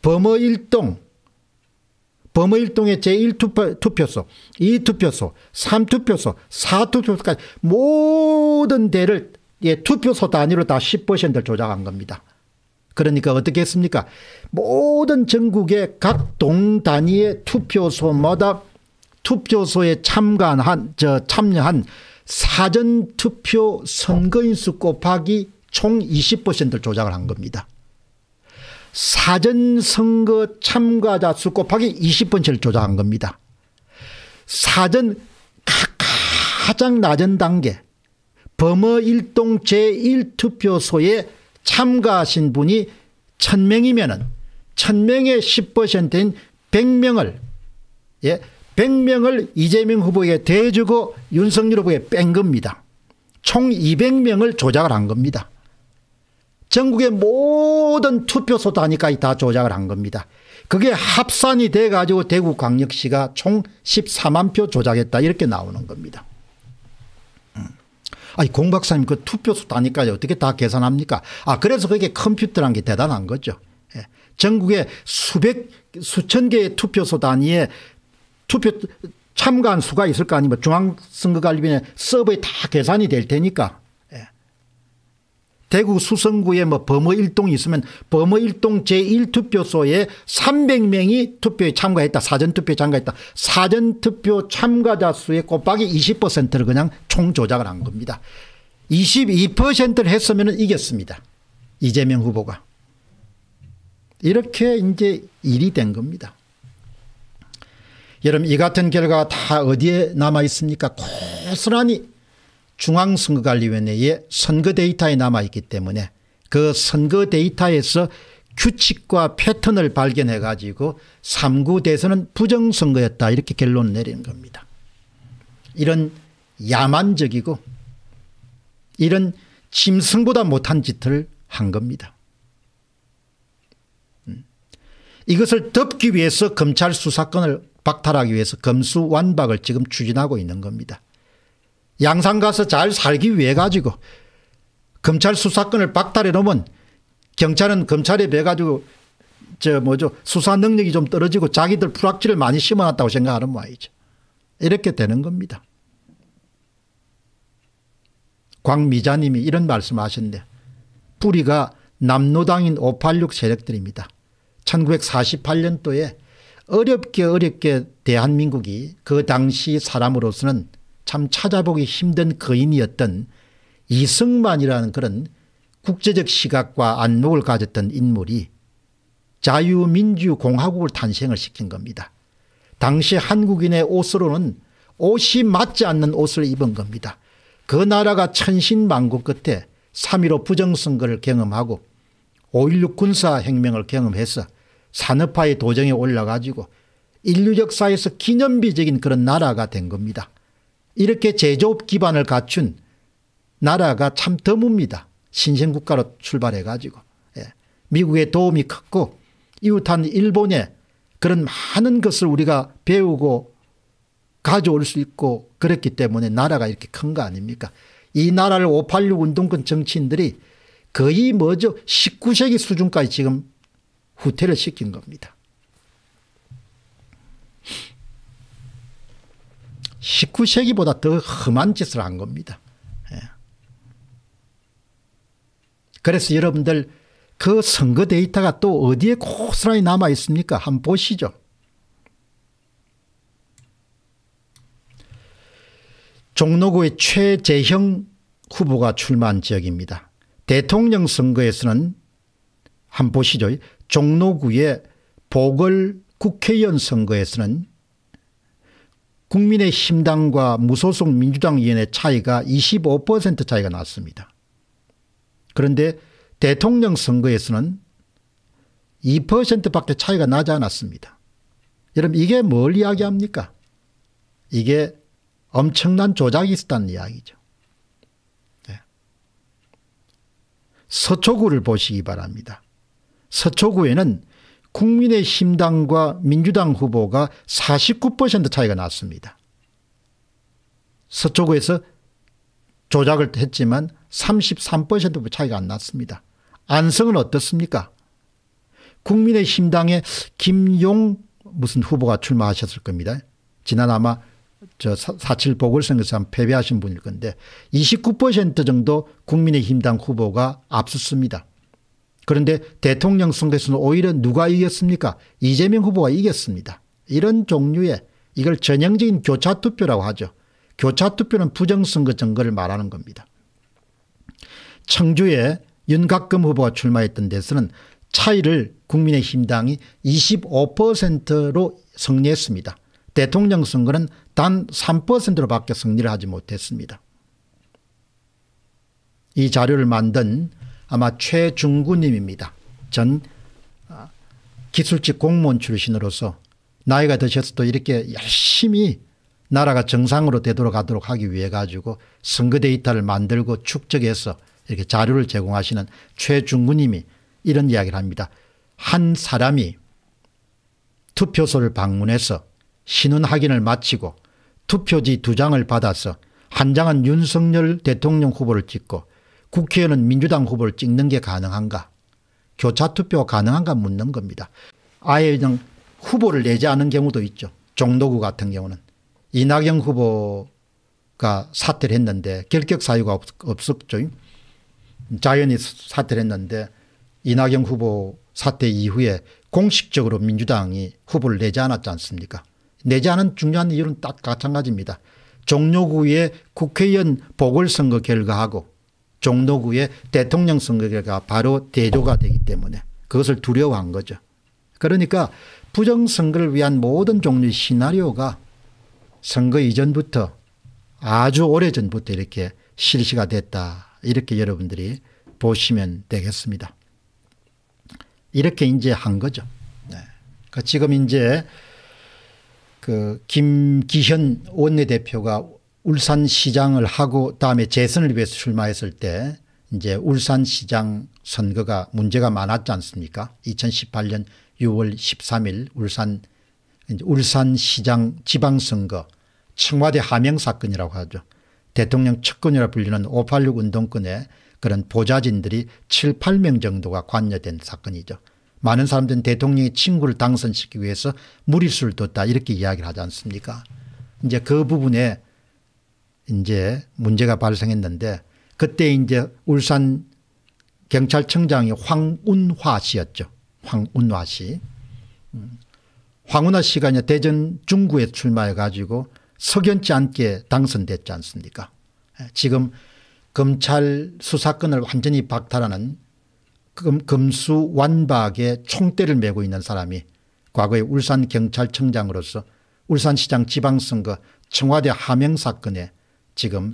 범어일동, 범어일동의 제1투표소, 2투표소, 3투표소, 4투표소까지 모든 대를 예, 투표소 단위로 다 10%를 조작한 겁니다. 그러니까 어떻게 했습니까? 모든 전국의 각 동 단위의 투표소마다 투표소에 참관한 저 참여한 사전 투표 선거인수 곱하기 총 20%를 조작을 한 겁니다. 사전 선거 참가자 수 곱하기 20%를 조작한 겁니다. 사전 가장 낮은 단계 범어 일동 제1투표소에 참가하신 분이 1000명이면은 1000명의 10%인 100명을 예, 100명을 이재명 후보에게 대주고 윤석열 후보에 뺀 겁니다. 총 200명을 조작을 한 겁니다. 전국의 모든 투표소 단위까지 다 조작을 한 겁니다. 그게 합산이 돼가지고 대구광역시가 총 14만 표 조작했다 이렇게 나오는 겁니다. 아니 공 박사님 그 투표수 따니까요 어떻게 다 계산합니까? 아 그래서 그게 컴퓨터란 게 대단한 거죠. 예. 전국에 수백 수천 개의 투표소 단위에 투표 참가한 수가 있을 거 아니면 중앙선거관리위원회 서버에 다 계산이 될 테니까 대구 수성구에 뭐 범어 일동이 있으면 범어 일동 제1투표소에 300명이 투표에 참가했다. 사전투표에 참가했다. 사전투표 참가자 수의 곱하기 20%를 그냥 총 조작을 한 겁니다. 22%를 했으면 이겼습니다. 이재명 후보가. 이렇게 이제 일이 된 겁니다. 여러분 이 같은 결과가 다 어디에 남아 있습니까? 고스란히 중앙선거관리위원회의 선거 데이터에 남아있기 때문에 그 선거 데이터에서 규칙과 패턴을 발견해 가지고 3구 대선은 부정선거였다 이렇게 결론 을 내리는 겁니다. 이런 야만적이고 이런 짐승보다 못한 짓을 한 겁니다. 음. 이것을 덮기 위해서 검찰 수사권을 박탈하기 위해서 검수완박을 지금 추진하고 있는 겁니다. 양산 가서 잘 살기 위해 가지고 검찰 수사권을 박탈해 놓으면 경찰은 검찰에 배 가지고 저 뭐죠 수사 능력이 좀 떨어지고 자기들 불확실을 많이 심어놨다고 생각하는 모양이죠. 이렇게 되는 겁니다. 광미자님이 이런 말씀하셨네. 뿌리가 남노당인 586 세력들입니다. 1948년도에 어렵게 어렵게 대한민국이 그 당시 사람으로서는 참 찾아보기 힘든 거인이었던 이승만이라는 그런 국제적 시각과 안목을 가졌던 인물이 자유민주공화국을 탄생을 시킨 겁니다. 당시 한국인의 옷으로는 옷이 맞지 않는 옷을 입은 겁니다. 그 나라가 천신만고 끝에 3.15 부정선거를 경험하고 5.16 군사혁명을 경험해서 산업화의 도정에 올라가지고 인류 역사에서 기념비적인 그런 나라가 된 겁니다. 이렇게 제조업 기반을 갖춘 나라가 참 드뭅니다. 신생국가로 출발해 가지고 예. 미국의 도움이 컸고 이웃한 일본의 그런 많은 것을 우리가 배우고 가져올 수 있고 그랬기 때문에 나라가 이렇게 큰 거 아닙니까 이 나라를 586 운동권 정치인들이 거의 뭐죠 19세기 수준까지 지금 후퇴를 시킨 겁니다. 19세기보다 더 험한 짓을 한 겁니다. 예. 그래서 여러분들 그 선거 데이터가 또 어디에 고스란히 남아 있습니까? 한번 보시죠. 종로구의 최재형 후보가 출마한 지역입니다. 대통령 선거에서는 한번 보시죠. 종로구의 보궐 국회의원 선거에서는 국민의힘당과 무소속 민주당위원회 차이가 25% 차이가 났습니다. 그런데 대통령 선거에서는 2%밖에 차이가 나지 않았습니다. 여러분 이게 뭘 이야기합니까? 이게 엄청난 조작이 있었다는 이야기죠. 네. 서초구를 보시기 바랍니다. 서초구에는 국민의힘당과 민주당 후보가 49% 차이가 났습니다. 서초구에서 조작을 했지만 33% 차이가 안 났습니다. 안성은 어떻습니까? 국민의힘당의 김용 무슨 후보가 출마하셨을 겁니다. 지난 아마 저4.7 보궐선거에서 패배하신 분일 건데 29% 정도 국민의힘당 후보가 앞섰습니다. 그런데 대통령 선거에서는 오히려 누가 이겼습니까? 이재명 후보가 이겼습니다. 이런 종류의 이걸 전형적인 교차투표라고 하죠. 교차투표는 부정선거 증거를 말하는 겁니다. 청주에 윤곽금 후보가 출마했던 데서는 차이를 국민의힘당이 25%로 승리했습니다. 대통령 선거는 단 3%로밖에 승리를 하지 못했습니다. 이 자료를 만든 아마 최중구님입니다. 전 아, 기술직 공무원 출신으로서 나이가 드셔서도 이렇게 열심히 나라가 정상으로 되돌아가도록 하기 위해 가지고 선거 데이터를 만들고 축적해서 이렇게 자료를 제공하시는 최중구님이 이런 이야기를 합니다. 한 사람이 투표소를 방문해서 신원 확인을 마치고 투표지 두 장을 받아서 한 장은 윤석열 대통령 후보를 찍고 국회의원은 민주당 후보를 찍는 게 가능한가 교차투표 가능한가 가 묻는 겁니다. 아예 그냥 후보를 내지 않은 경우도 있죠. 종로구 같은 경우는 이낙연 후보가 사퇴를 했는데 결격 사유가 없, 었죠 자연히 사퇴를 했는데 이낙연 후보 사퇴 이후에 공식적으로 민주당이 후보를 내지 않았지 않습니까 내지 않은 중요한 이유는 딱 마찬가지입니다. 종로구의 국회의원 보궐선거 결과하고 종로구의 대통령 선거가 바로 대조가 되기 때문에 그것을 두려워한 거죠. 그러니까 부정선거를 위한 모든 종류의 시나리오가 선거 이전부터 아주 오래전부터 이렇게 실시가 됐다. 이렇게 여러분들이 보시면 되겠습니다. 이렇게 이제 한 거죠. 네. 그 지금 이제 그 김기현 원내대표가 울산시장을 하고 다음에 재선을 위해서 출마했을 때 이제 울산시장 선거가 문제가 많았지 않습니까? 2018년 6월 13일 울산 울산시장 지방선거 청와대 하명 사건이라고 하죠. 대통령 측근이라 불리는 586 운동권에 그런 보좌진들이 7, 8명 정도가 관여된 사건이죠. 많은 사람들은 대통령의 친구를 당선시키기 위해서 무리수를 뒀다 이렇게 이야기를 하지 않습니까? 이제 그 부분에 이제 문제가 발생했는데 그때 이제 울산 경찰청장이 황운화 씨였죠. 황운화 씨. 음. 황운화 씨가 이제 대전 중구에 출마해 가지고 석연치 않게 당선됐지 않습니까 예, 지금 검찰 수사권을 완전히 박탈하는 금, 수 완박의 총대를 메고 있는 사람이 과거에 울산경찰청장으로서 울산시장 지방선거 청와대 하명 사건에 지금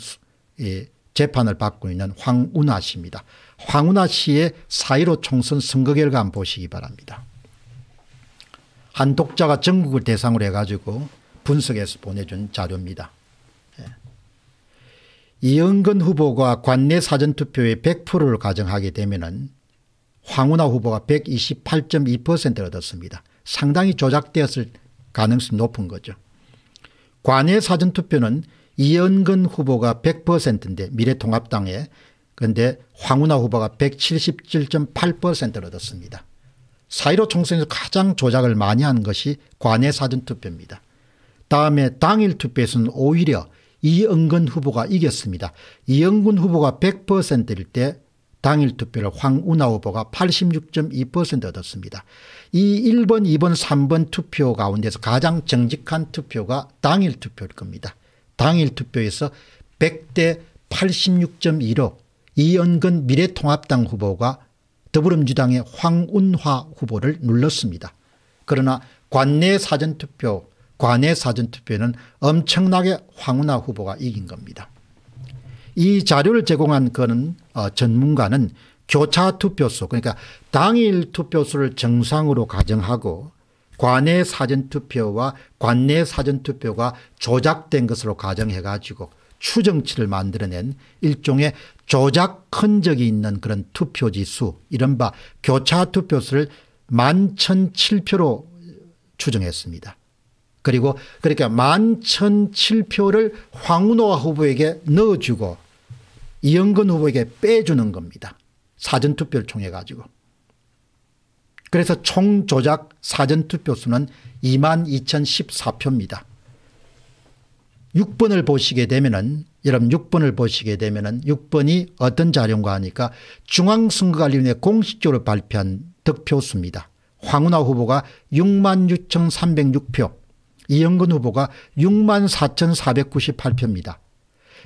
재판을 받고 있는 황운하 씨입니다. 황운하 씨의 4.15 총선 선거 결과 한 보시기 바랍니다. 한 독자가 전국을 대상으로 해가지고 분석해서 보내준 자료입니다. 예. 이은근 후보가 관내 사전투표에 100%를 가정하게 되면 황운하 후보가 128.2%를 얻었습니다. 상당히 조작되었을 가능성이 높은 거죠. 관외 사전투표는 이연근 후보가 100%인데 미래통합당에 그런데 황운하 후보가 177.8%를 얻었습니다. 4.15 총선에서 가장 조작을 많이 한 것이 관내 사전투표입니다. 다음에 당일 투표에서는 오히려 이은근 후보가 이겼습니다. 이은근 후보가 100%일 때 당일 투표를 황운하 후보가 86.2% 얻었습니다. 이 1번, 2번, 3번 투표 가운데서 가장 정직한 투표가 당일 투표일 겁니다. 당일 투표에서 100대 86.16 이연근 미래통합당 후보가 더불어민주당의 황운화 후보를 눌렀습니다. 그러나 관내 사전투표 관내 사전투표는 엄청나게 황운화 후보가 이긴 겁니다. 이 자료를 제공한 그는 어, 전문가는 교차투표수 그러니까 당일 투표수를 정상으로 가정하고 관내 사전투표와 관내 사전투표가 조작된 것으로 가정해가지고 추정치를 만들어낸 일종의 조작 흔적이 있는 그런 투표지 수 이른바 교차 투표수를 만천칠표로 추정했습니다. 그리고 그러니까 만천칠표를 황운호 후보에게 넣어주고 이영근 후보에게 빼주는 겁니다. 사전투표를 통해 가지고. 그래서 총 조작 사전투표 수는 22,014표입니다. 6번을 보시게 되면은 여러분 6번을 보시게 되면은 6번이 어떤 자료인가 하니까 중앙선거관리위원회 공식적으로 발표한 득표수입니다. 황운하 후보가 66,306표, 이영근 후보가 64,498표입니다.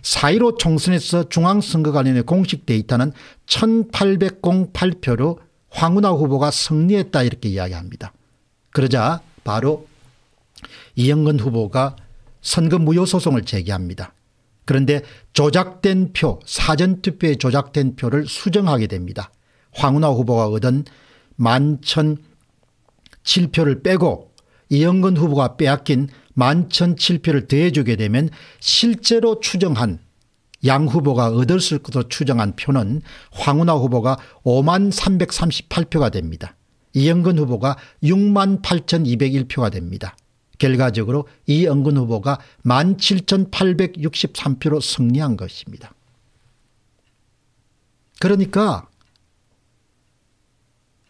4.15 총선에서 중앙선거관리위 공식 데이터는 1,808표로 황운하 후보가 승리했다 이렇게 이야기합니다. 그러자 바로 이영근 후보가 선거 무효 소송을 제기합니다. 그런데 조작된 표 사전투표에 조작된 표를 수정하게 됩니다. 황운하 후보가 얻은 만천 7표를 빼고 이영근 후보가 빼앗긴 만천 7표를 더해주게 되면 실제로 추정한 양 후보가 얻었을 것으로 추정한 표는 황운하 후보가 5만 338표가 됩니다. 이영근 후보가 6만 8,201표가 됩니다. 결과적으로 이영근 후보가 17,863표로 승리한 것입니다. 그러니까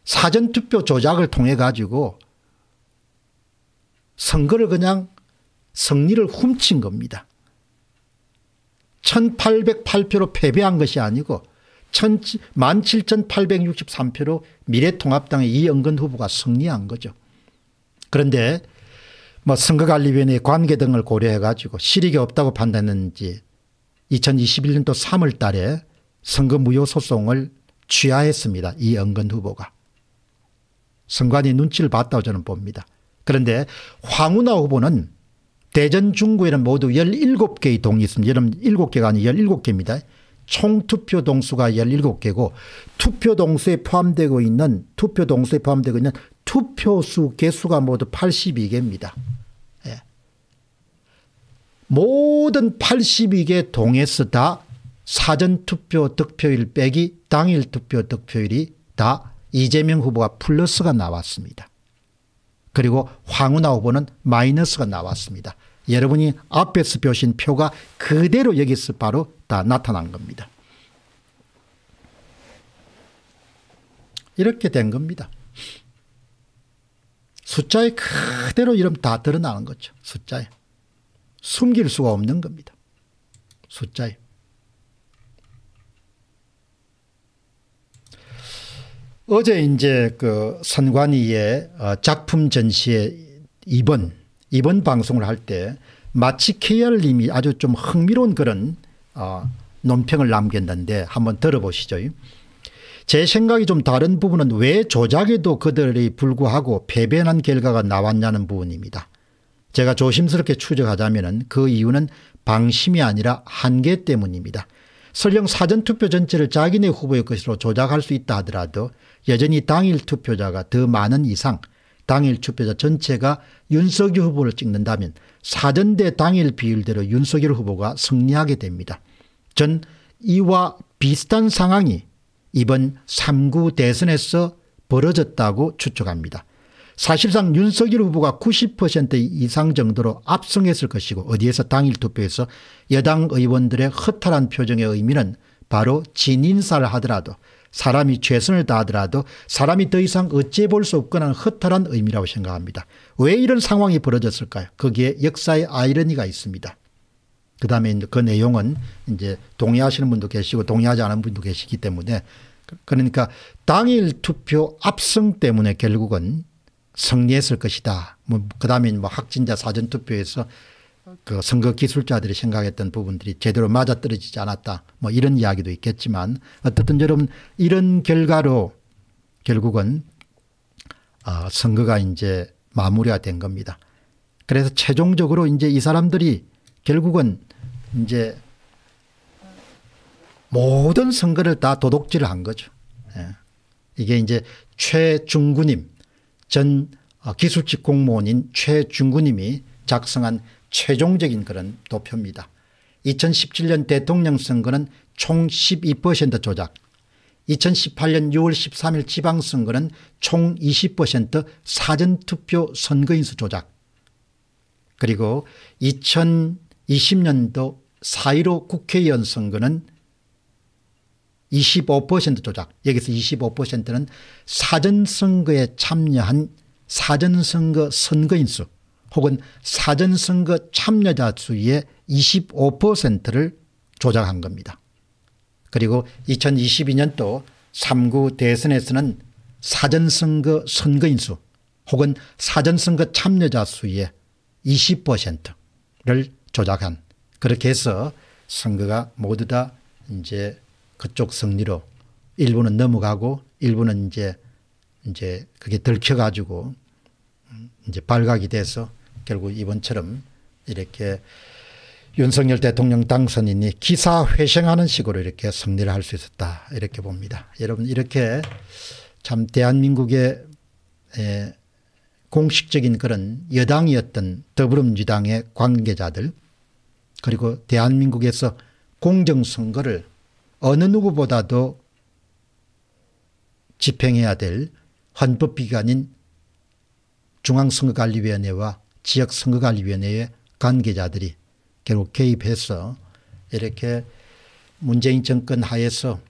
사전투표 조작을 통해 가지고 선거를 그냥 승리를 훔친 겁니다. 1808표로 패배한 것이 아니고 17,863표로 미래통합당의 이영근 후보가 승리한 거죠. 그런데 뭐 선거관리위원회 관계 등을 고려해 가지고 실익이 없다고 판단했는지 2021년도 3월 달에 선거 무효 소송을 취하했습니다. 이영근 후보가. 선관위 눈치를 봤다고 저는 봅니다. 그런데 황운하 후보는 대전 중구에는 모두 17개의 동이 있습니다. 여러분 7개가 아니고 17개입니다. 총투표 동수가 17개고 투표 동수에 포함되고 있는 투표 동수에 포함되고 있는 투표수 개수가 모두 82개입니다. 예. 모든 82개 동에서 다 사전투표 득표율 빼기 당일 투표 득표율이 다 이재명 후보가 플러스가 나왔습니다. 그리고 황운하 후보는 마이너스가 나왔습니다. 여러분이 앞에서 표신 표가 그대로 여기서 바로 다 나타난 겁니다. 이렇게 된 겁니다. 숫자에 그대로 이름 다 드러나는 거죠. 숫자에. 숨길 수가 없는 겁니다. 숫자에. 어제 이제 그 선관위의 어, 작품 전시회 2번, 2번 방송을 할 때 마치 KR 님이 아주 좀 흥미로운 그런 어, 논평을 남겼는데 한번 들어보시죠. 제 생각이 좀 다른 부분은 왜 조작에도 그들이 불구하고 패배한 결과가 나왔냐는 부분입니다. 제가 조심스럽게 추적하자면 그 이유는 방심이 아니라 한계 때문입니다. 설령 사전투표 전체를 자기네 후보의 것으로 조작할 수 있다 하더라도 여전히 당일 투표자가 더 많은 이상 당일 투표자 전체가 윤석열 후보를 찍는다면 사전대 당일 비율대로 윤석열 후보가 승리하게 됩니다. 전 이와 비슷한 상황이 이번 3구 대선에서 벌어졌다고 추측합니다. 사실상 윤석열 후보가 90% 이상 정도로 압승했을 것이고 어디에서 당일 투표에서 여당 의원들의 허탈한 표정의 의미는 바로 진인사를 하더라도 사람이 최선을 다하더라도 사람이 더 이상 어찌 해볼 수 없거나 허탈한 의미라고 생각합니다. 왜 이런 상황이 벌어졌을까요? 거기에 역사의 아이러니가 있습니다. 그 다음에 그 내용은 이제 동의하시는 분도 계시고 동의하지 않은 분도 계시기 때문에 그러니까 당일 투표 압승 때문에 결국은 승리했을 것이다. 뭐 그다음에 뭐 확진자 사전 투표에서 그 선거 기술자들이 생각했던 부분들이 제대로 맞아떨어지지 않았다. 뭐 이런 이야기도 있겠지만 어떻든 여러분 이런 결과로 결국은 어 선거가 이제 마무리가 된 겁니다. 그래서 최종적으로 이제 이 사람들이 결국은 이제 모든 선거를 다 도둑질을 한 거죠. 예. 이게 이제 최중구님 전 어, 기술직 공무원인 최중구님이 작성한 최종적인 그런 도표입니다. 2017년 대통령 선거는 총 12% 조작, 2018년 6월 13일 지방선거는 총 20% 사전투표 선거인수 조작 그리고 2020년도 4.15 국회의원 선거는 25% 조작 여기서 25%는 사전선거에 참여한 사전선거 선거인수 혹은 사전선거 참여자 수의 25%를 조작한 겁니다. 그리고 2022년도 3구 대선에서는 사전선거 선거인수 혹은 사전선거 참여자 수의 20%를 조작한 그렇게 해서 선거가 모두 다 이제 그쪽 승리로 일부는 넘어가고 일부는 이제 이제 그게 들켜가지고 음, 이제 발각이 돼서 결국 이번처럼 이렇게 윤석열 대통령 당선인이 기사 회생하는 식으로 이렇게 승리를 할 수 있었다 이렇게 봅니다. 여러분 이렇게 참 대한민국의 공식적인 그런 여당이었던 더불어민주당의 관계자들 그리고 대한민국에서 공정선거를 어느 누구보다도 집행해야 될 헌법기관인 중앙선거관리위원회와 지역선거관리위원회의 관계자들이 결국 개입해서 이렇게 문재인 정권 하에서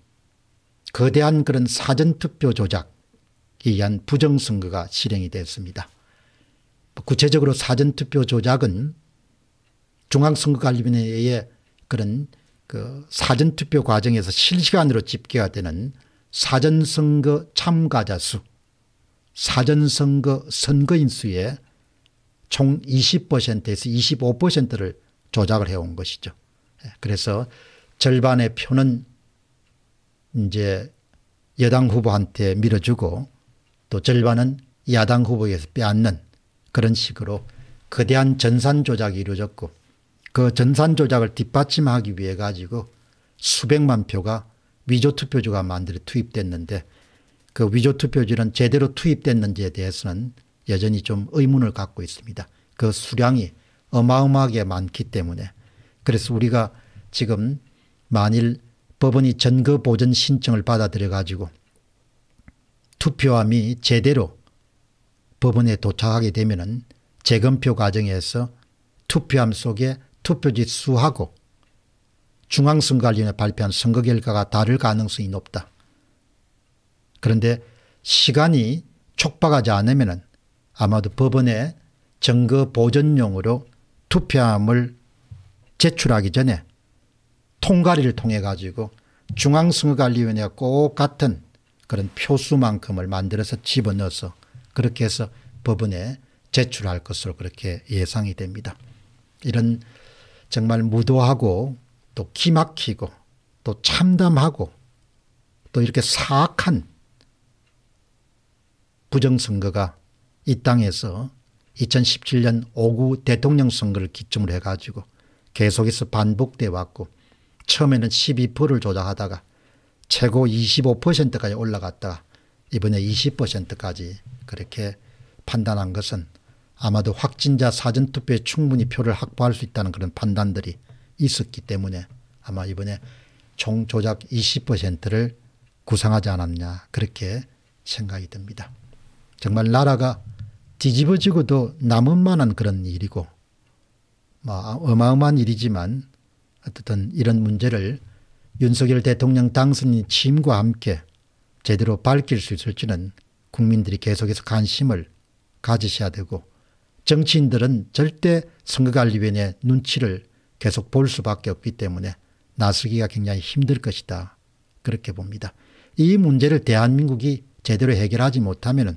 거대한 그런 사전투표 조작에 의한 부정선거가 실행이 됐습니다. 뭐 구체적으로 사전투표 조작은 중앙선거관리위원회의 그런 그 사전투표 과정에서 실시간으로 집계가 되는 사전선거 참가자 수, 사전선거 선거인 수의 총 20%에서 25%를 조작을 해온 것이죠. 예, 그래서 절반의 표는 이제 여당 후보한테 밀어주고 또 절반은 야당 후보에서 빼앗는 그런 식으로 거대한 전산 조작이 이루어졌고 그 전산 조작을 뒷받침하기 위해 가지고 수백만 표가 위조 투표지가 만들어 투입됐는데 그 위조 투표지는 제대로 투입됐는지에 대해서는 여전히 좀 의문을 갖고 있습니다. 그 수량이 어마어마하게 많기 때문에 그래서 우리가 지금 만일 법원이 전거 보전 신청을 받아들여 가지고 투표함이 제대로 법원에 도착하게 되면은 재검표 과정에서 투표함 속에 투표지 수하고 중앙선관리위원회 발표한 선거 결과가 다를 가능성이 높다. 그런데 시간이 촉박하지 않으면 아마도 법원에 증거 보전용으로 투표함을 제출하기 전에 통과리를 통해 가지고 중앙선거관리위원회와 꼭 같은 그런 표수만큼을 만들어서 집어넣어서 그렇게 해서 법원에 제출할 것으로 그렇게 예상이 됩니다. 이런 정말 무도하고 또 기막히고 또 참담하고 또 이렇게 사악한 부정선거가 이 땅에서 2017년 5구 대통령 선거를 기점으로 해가지고 계속해서 반복돼 왔고 처음에는 12%를 조작하다가 최고 25%까지 올라갔다가 이번에 20%까지 그렇게 판단한 것은 아마도 확진자 사전투표에 충분히 표를 확보할 수 있다는 그런 판단들이 있었기 때문에 아마 이번에 총 조작 20%를 구상하지 않았냐 그렇게 생각이 듭니다. 정말 나라가 뒤집어지고도 남은 만한 그런 일이고 뭐 어마어마한 일이지만 어쨌든 이런 문제를 윤석열 대통령 당선인 취임과 함께 제대로 밝힐 수 있을지는 국민들이 계속해서 관심을 가지셔야 되고 정치인들은 절대 선거관리위원회 눈치를 계속 볼 수밖에 없기 때문에 나서기가 굉장히 힘들 것이다. 그렇게 봅니다. 이 문제를 대한민국이 제대로 해결하지 못하면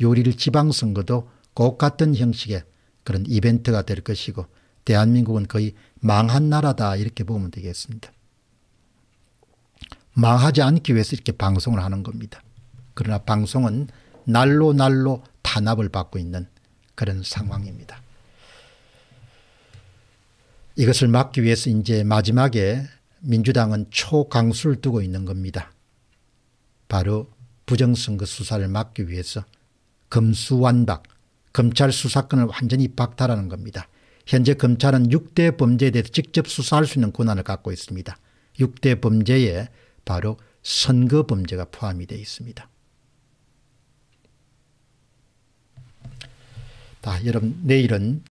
요리를 지방선거도 꼭 같은 형식의 그런 이벤트가 될 것이고 대한민국은 거의 망한 나라다 이렇게 보면 되겠습니다. 망하지 않기 위해서 이렇게 방송을 하는 겁니다. 그러나 방송은 날로 날로 탄압을 받고 있는 그런 상황입니다. 이것을 막기 위해서 이제 마지막에 민주당은 초강수를 두고 있는 겁니다. 바로 부정선거 수사를 막기 위해서 검수완박, 검찰 수사권을 완전히 박탈하는 겁니다. 현재 검찰은 6대 범죄에 대해서 직접 수사할 수 있는 권한을 갖고 있습니다. 6대 범죄에 바로 선거 범죄가 포함이 되어 있습니다. 다 여러분 내일은